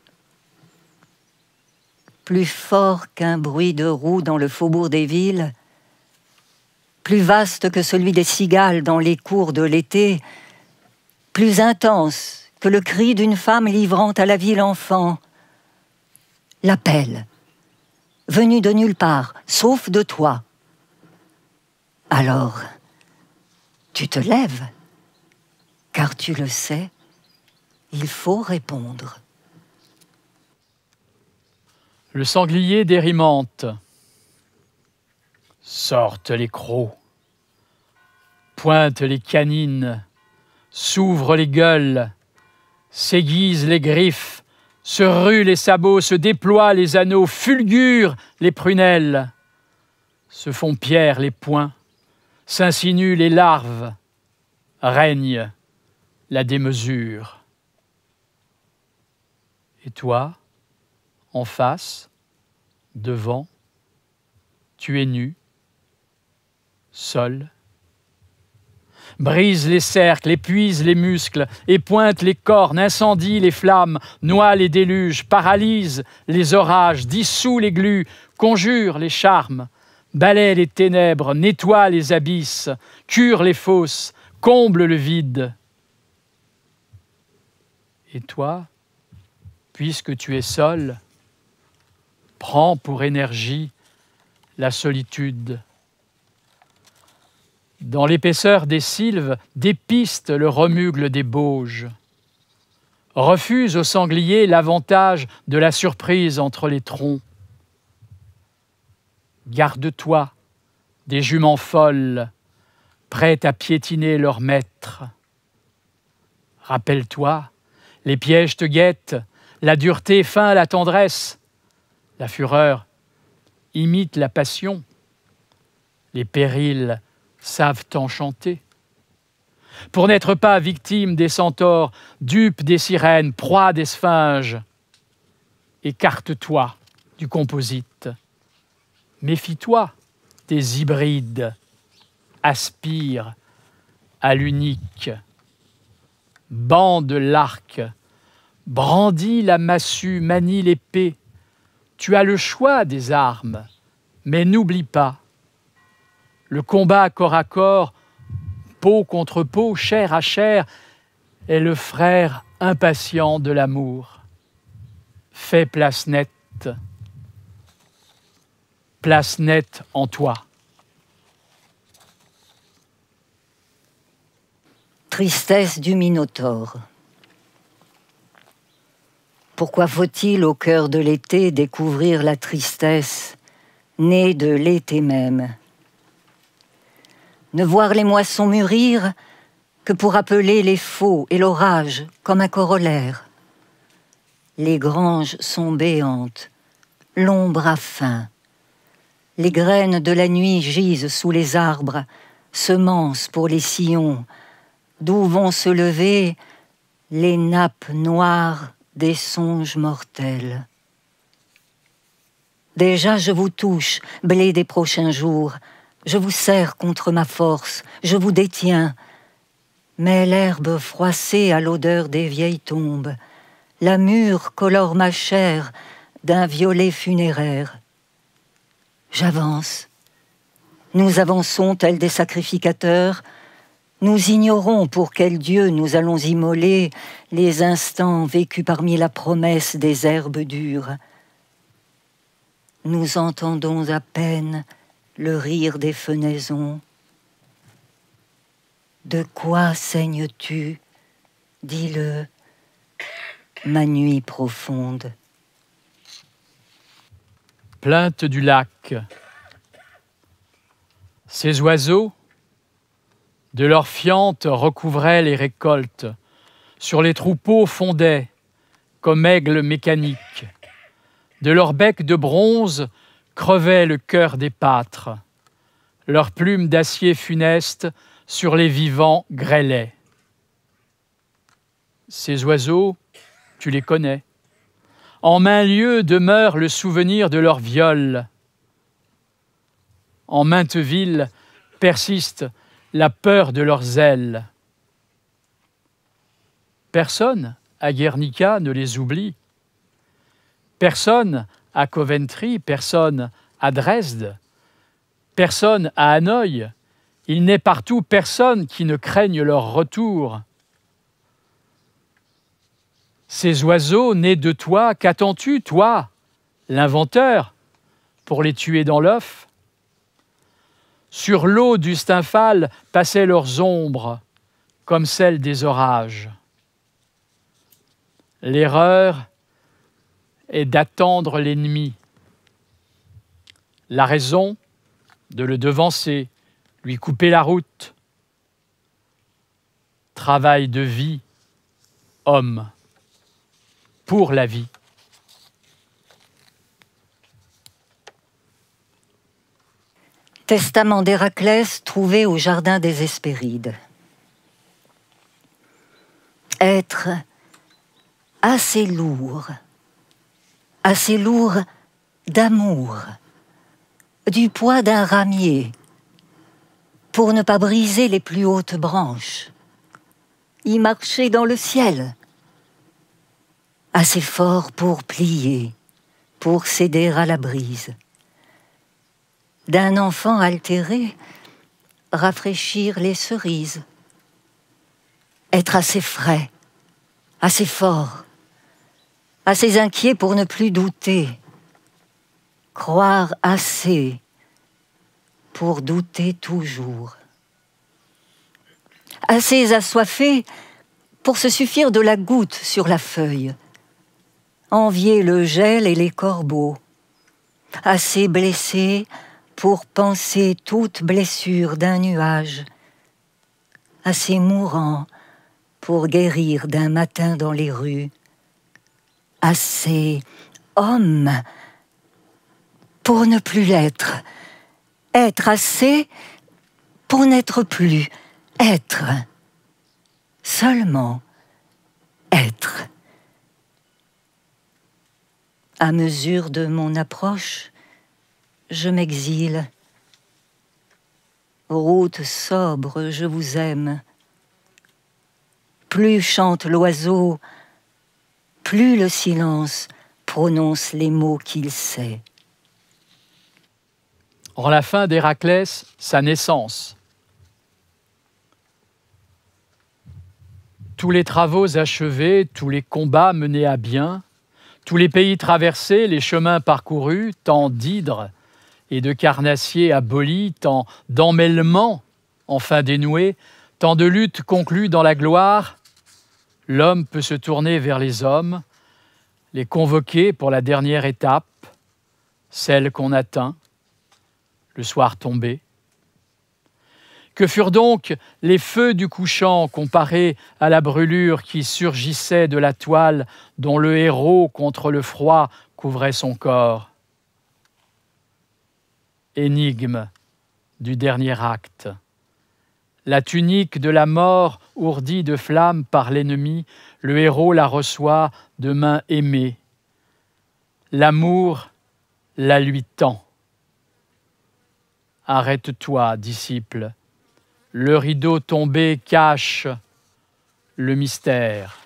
plus fort qu'un bruit de roues dans le faubourg des villes, plus vaste que celui des cigales dans les cours de l'été, plus intense que le cri d'une femme livrant à la ville l'enfant. L'appel, venu de nulle part, sauf de toi, alors, tu te lèves, car tu le sais, il faut répondre. Le sanglier dérimante. Sortent les crocs, pointent les canines, s'ouvrent les gueules, s'aiguisent les griffes, se ruent les sabots, se déploient les anneaux, fulgurent les prunelles, se font pierre les poings, s'insinuent les larves, règne la démesure. Et toi, en face, devant, tu es nu, seul. Brise les cercles, épuise les muscles, épointe les cornes, incendie les flammes, noie les déluges, paralyse les orages, dissout les glues, conjure les charmes, balaie les ténèbres, nettoie les abysses, cure les fosses, comble le vide. Et toi, puisque tu es seul, prends pour énergie la solitude. Dans l'épaisseur des sylves, dépiste le remugle des bauges. Refuse au sanglier l'avantage de la surprise entre les troncs. Garde-toi des juments folles, prêtes à piétiner leur maître. Rappelle-toi, les pièges te guettent, la dureté feint la tendresse, la fureur imite la passion, les périls savent t'enchanter. Pour n'être pas victime des centaures, dupe des sirènes, proie des sphinges, écarte-toi du composite. Méfie-toi des hybrides. Aspire à l'unique. Bande l'arc. Brandis la massue, manie l'épée. Tu as le choix des armes, mais n'oublie pas. Le combat corps à corps, peau contre peau, chair à chair, est le frère impatient de l'amour. Fais place nette place nette en toi. Tristesse du Minotaure. Pourquoi faut-il au cœur de l'été découvrir la tristesse née de l'été même Ne voir les moissons mûrir que pour appeler les faux et l'orage comme un corollaire. Les granges sont béantes, l'ombre a faim. Les graines de la nuit gisent sous les arbres, semences pour les sillons, d'où vont se lever les nappes noires des songes mortels. Déjà je vous touche, blé des prochains jours, je vous serre contre ma force, je vous détiens. Mais l'herbe froissée à l'odeur des vieilles tombes, la mûre colore ma chair d'un violet funéraire. J'avance. Nous avançons tels des sacrificateurs. Nous ignorons pour quel Dieu nous allons immoler les instants vécus parmi la promesse des herbes dures. Nous entendons à peine le rire des fenaisons. De quoi saignes-tu Dis-le, ma nuit profonde plainte du lac. Ces oiseaux, de leurs fientes, recouvraient les récoltes, sur les troupeaux fondaient, comme aigles mécaniques. De leurs becs de bronze crevait le cœur des pâtres. Leurs plumes d'acier funeste sur les vivants grêlaient. Ces oiseaux, tu les connais. En main lieu demeure le souvenir de leur viol. En maintes ville persiste la peur de leurs ailes. Personne à Guernica ne les oublie. Personne à Coventry, personne à Dresde, personne à Hanoï. Il n'est partout personne qui ne craigne leur retour. Ces oiseaux nés de toi, qu'attends-tu, toi, l'inventeur, pour les tuer dans l'œuf Sur l'eau du stymphale passaient leurs ombres, comme celles des orages. L'erreur est d'attendre l'ennemi. La raison, de le devancer, lui couper la route. Travail de vie, homme pour la vie. Testament d'Héraclès trouvé au jardin des Hespérides. Être assez lourd, assez lourd d'amour, du poids d'un ramier, pour ne pas briser les plus hautes branches, y marcher dans le ciel, assez fort pour plier, pour céder à la brise. D'un enfant altéré, rafraîchir les cerises, être assez frais, assez fort, assez inquiet pour ne plus douter, croire assez pour douter toujours, assez assoiffé pour se suffire de la goutte sur la feuille, envier le gel et les corbeaux. Assez blessé pour penser toute blessure d'un nuage. Assez mourant pour guérir d'un matin dans les rues. Assez homme pour ne plus l'être. Être assez pour n'être plus. Être. Seulement être. À mesure de mon approche, je m'exile. Route sobre, je vous aime. Plus chante l'oiseau, plus le silence prononce les mots qu'il sait. Or la fin d'Héraclès, sa naissance. Tous les travaux achevés, tous les combats menés à bien, tous les pays traversés, les chemins parcourus, tant d'hydres et de carnassiers abolis, tant d'emmêlements enfin dénoués, tant de luttes conclues dans la gloire, l'homme peut se tourner vers les hommes, les convoquer pour la dernière étape, celle qu'on atteint, le soir tombé, que furent donc les feux du couchant comparés à la brûlure qui surgissait de la toile dont le héros contre le froid couvrait son corps Énigme du dernier acte. La tunique de la mort ourdie de flammes par l'ennemi, le héros la reçoit de main aimée. L'amour la lui tend. Arrête-toi, disciple, le rideau tombé cache le mystère.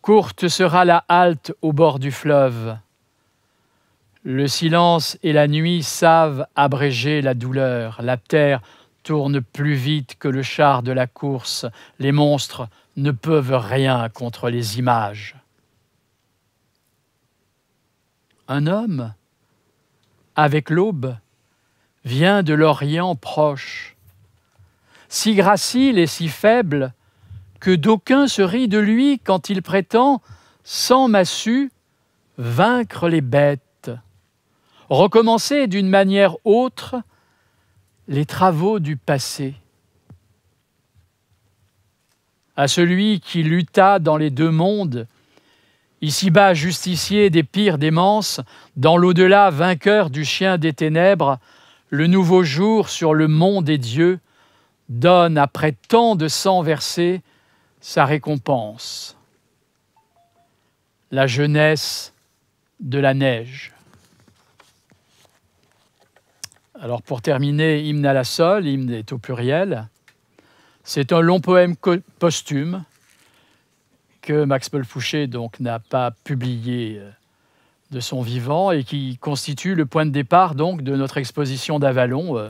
Courte sera la halte au bord du fleuve. Le silence et la nuit savent abréger la douleur. La terre tourne plus vite que le char de la course. Les monstres ne peuvent rien contre les images. Un homme, avec l'aube, vient de l'Orient proche, si gracile et si faible que d'aucuns se rient de lui quand il prétend, sans massue, vaincre les bêtes, recommencer d'une manière autre les travaux du passé. À celui qui lutta dans les deux mondes, ici-bas justicier des pires démences, dans l'au-delà vainqueur du chien des ténèbres, le nouveau jour sur le monde des dieux donne, après tant de sang versé, sa récompense. La jeunesse de la neige. Alors pour terminer, hymne à la sol, hymne est au pluriel. C'est un long poème posthume que Max Paul Fouché donc n'a pas publié euh, de son vivant et qui constitue le point de départ donc de notre exposition d'Avalon. Euh,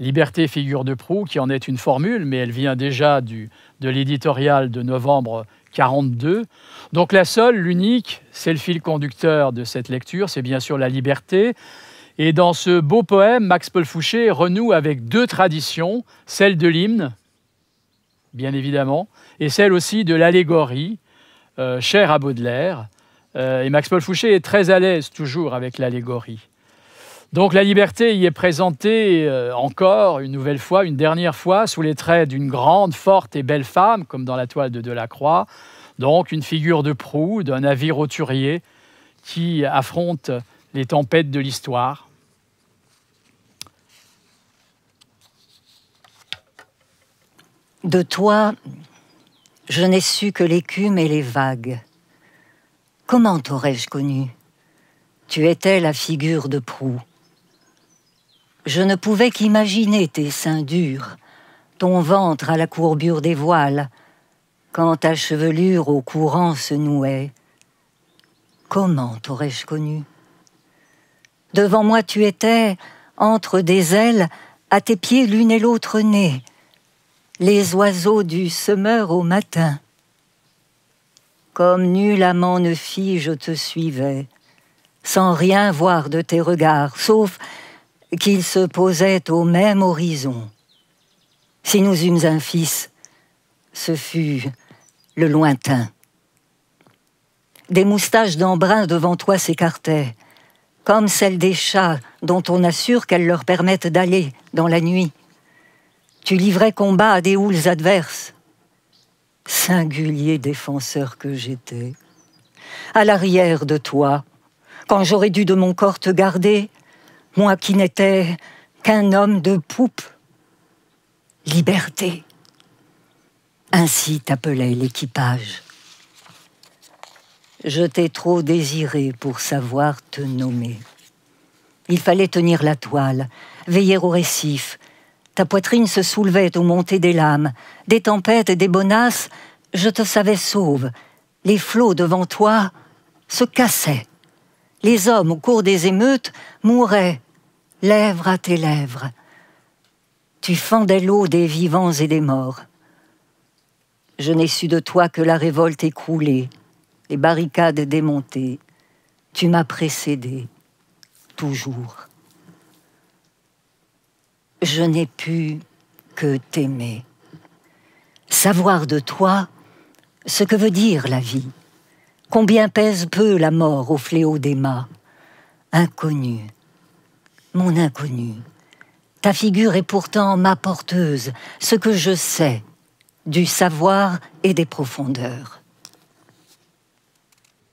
liberté figure de proue, qui en est une formule, mais elle vient déjà du, de l'éditorial de novembre 42. Donc la seule, l'unique, c'est le fil conducteur de cette lecture, c'est bien sûr la liberté. Et dans ce beau poème, Max Paul Fouché renoue avec deux traditions, celle de l'hymne, bien évidemment, et celle aussi de l'allégorie, euh, chère à Baudelaire. Euh, et Max-Paul Fouché est très à l'aise toujours avec l'allégorie. Donc la liberté y est présentée euh, encore une nouvelle fois, une dernière fois, sous les traits d'une grande, forte et belle femme, comme dans la toile de Delacroix, donc une figure de proue d'un navire auturier qui affronte les tempêtes de l'histoire. De toi, je n'ai su que l'écume et les vagues Comment t'aurais-je connu Tu étais la figure de proue. Je ne pouvais qu'imaginer tes seins durs, ton ventre à la courbure des voiles, quand ta chevelure au courant se nouait. Comment t'aurais-je connu Devant moi tu étais, entre des ailes, à tes pieds l'une et l'autre nez, les oiseaux du semeur au matin. Comme nul amant ne fit, je te suivais, sans rien voir de tes regards, sauf qu'ils se posaient au même horizon. Si nous eûmes un fils, ce fut le lointain. Des moustaches d'embrun devant toi s'écartaient, comme celles des chats dont on assure qu'elles leur permettent d'aller dans la nuit. Tu livrais combat à des houles adverses singulier défenseur que j'étais, à l'arrière de toi, quand j'aurais dû de mon corps te garder, moi qui n'étais qu'un homme de poupe. Liberté. Ainsi t'appelait l'équipage. Je t'ai trop désiré pour savoir te nommer. Il fallait tenir la toile, veiller au récif, ta poitrine se soulevait aux montées des lames. Des tempêtes et des bonasses, je te savais sauve. Les flots devant toi se cassaient. Les hommes, au cours des émeutes, mouraient, lèvres à tes lèvres. Tu fendais l'eau des vivants et des morts. Je n'ai su de toi que la révolte écroulée, les barricades démontées. Tu m'as précédé, toujours je n'ai pu que t'aimer. Savoir de toi ce que veut dire la vie. Combien pèse peu la mort au fléau des mâts. Inconnu, mon inconnue, ta figure est pourtant ma porteuse, ce que je sais, du savoir et des profondeurs.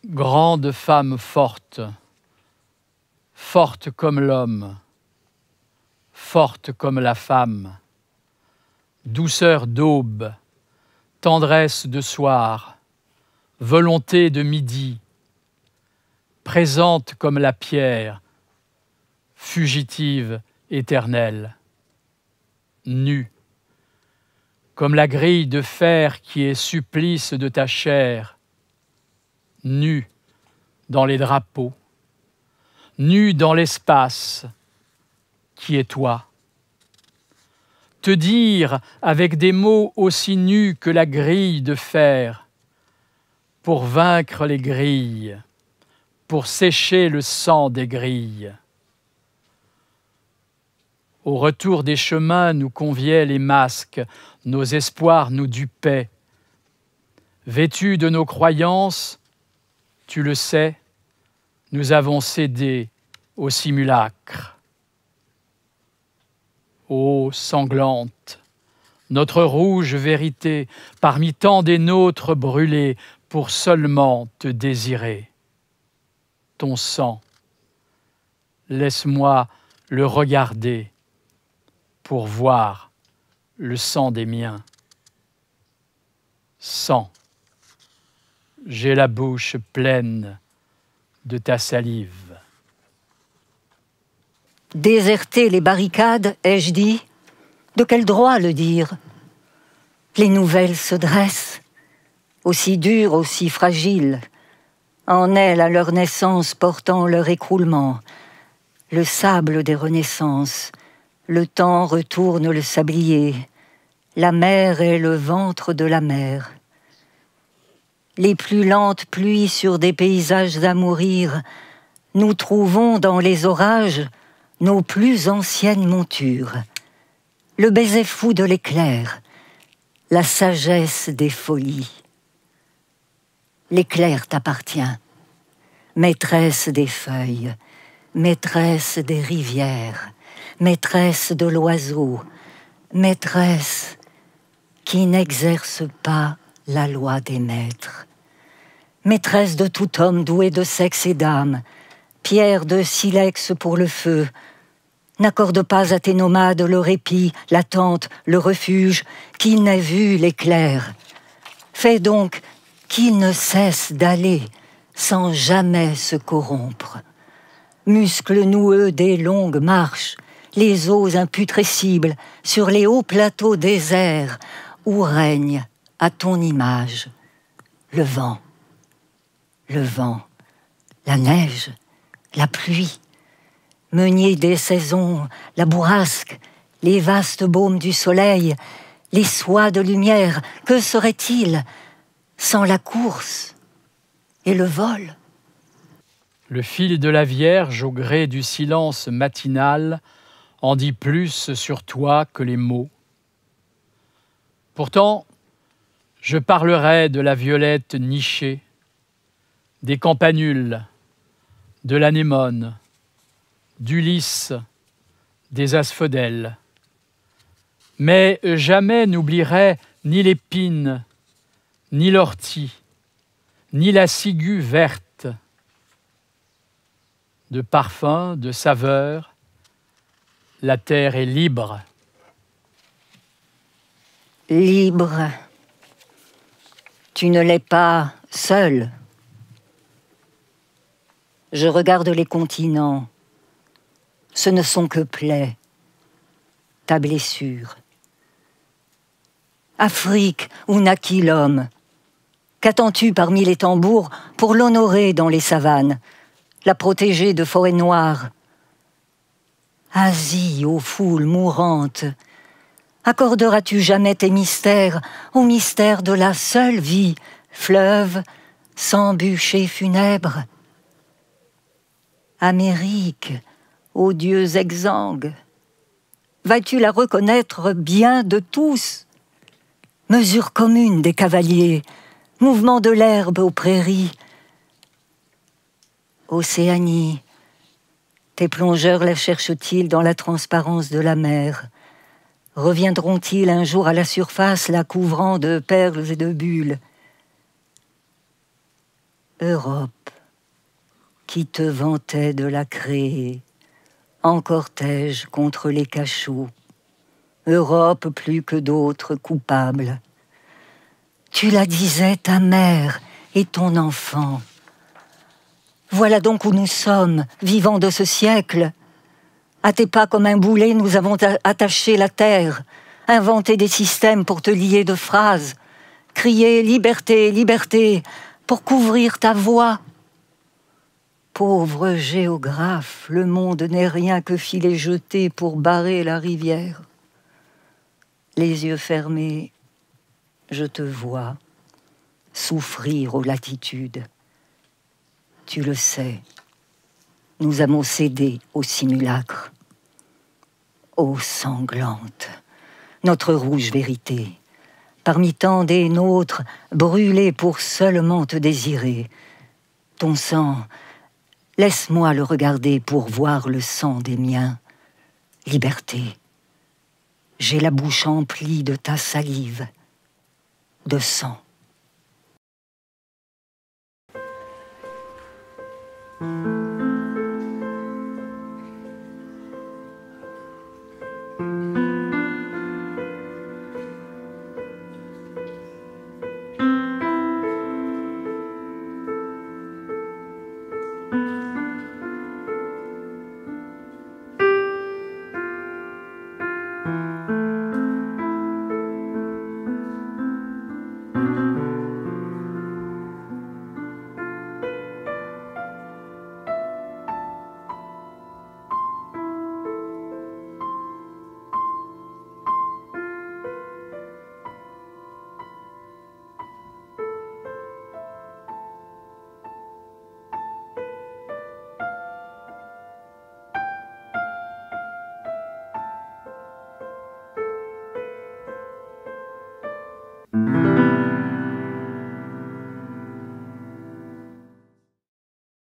Grande femme forte, forte comme l'homme, forte comme la femme, douceur d'aube, tendresse de soir, volonté de midi, présente comme la pierre, fugitive éternelle, nue, comme la grille de fer qui est supplice de ta chair, nue dans les drapeaux, nue dans l'espace, qui es toi Te dire avec des mots aussi nus que la grille de fer, pour vaincre les grilles, pour sécher le sang des grilles. Au retour des chemins nous conviaient les masques, nos espoirs nous dupaient. Vêtus de nos croyances, tu le sais, nous avons cédé au simulacre ô sanglante. Notre rouge vérité, parmi tant des nôtres brûlés, pour seulement te désirer. Ton sang, laisse-moi le regarder pour voir le sang des miens. Sang, j'ai la bouche pleine de ta salive. Déserter les barricades, ai-je dit De quel droit le dire Les nouvelles se dressent, aussi dures, aussi fragiles, en elles à leur naissance portant leur écroulement, le sable des renaissances, le temps retourne le sablier, la mer est le ventre de la mer. Les plus lentes pluies sur des paysages à mourir, nous trouvons dans les orages nos plus anciennes montures, le baiser fou de l'éclair, la sagesse des folies. L'éclair t'appartient, maîtresse des feuilles, maîtresse des rivières, maîtresse de l'oiseau, maîtresse qui n'exerce pas la loi des maîtres. Maîtresse de tout homme doué de sexe et d'âme, pierre de silex pour le feu, N'accorde pas à tes nomades le répit, l'attente, le refuge, qui n'a vu l'éclair. Fais donc qu'ils ne cesse d'aller sans jamais se corrompre. Muscles noueux des longues marches, les eaux imputrescibles sur les hauts plateaux déserts où règne à ton image le vent, le vent, la neige, la pluie, meunier des saisons, la bourrasque, les vastes baumes du soleil, les soies de lumière, que serait-il sans la course et le vol Le fil de la Vierge au gré du silence matinal en dit plus sur toi que les mots. Pourtant, je parlerai de la violette nichée, des campanules, de l'anémone, d'Ulysse, des asphodèles. Mais jamais n'oublierai ni l'épine, ni l'ortie, ni la ciguë verte. De parfums, de saveurs, la terre est libre. Libre. Tu ne l'es pas seul. Je regarde les continents, ce ne sont que plaies, ta blessure. Afrique où naquit l'homme, qu'attends-tu parmi les tambours pour l'honorer dans les savanes, la protéger de forêts noires Asie ô foule mourante, accorderas-tu jamais tes mystères au mystère de la seule vie, fleuve, sans bûcher funèbre Amérique, ô dieux Vas-tu la reconnaître bien de tous Mesure commune des cavaliers, mouvement de l'herbe aux prairies. Océanie, tes plongeurs la cherchent-ils dans la transparence de la mer Reviendront-ils un jour à la surface, la couvrant de perles et de bulles Europe, qui te vantait de la créer en cortège contre les cachots, Europe plus que d'autres coupables. Tu la disais, ta mère et ton enfant. Voilà donc où nous sommes, vivants de ce siècle. À tes pas comme un boulet, nous avons attaché la terre, inventé des systèmes pour te lier de phrases, crié liberté, liberté, pour couvrir ta voix Pauvre géographe, le monde n'est rien que filet jeté pour barrer la rivière. Les yeux fermés, je te vois souffrir aux latitudes. Tu le sais, nous avons cédé au simulacre. Ô sanglante, notre rouge vérité, parmi tant des nôtres, brûlés pour seulement te désirer, ton sang Laisse-moi le regarder pour voir le sang des miens. Liberté, j'ai la bouche emplie de ta salive, de sang.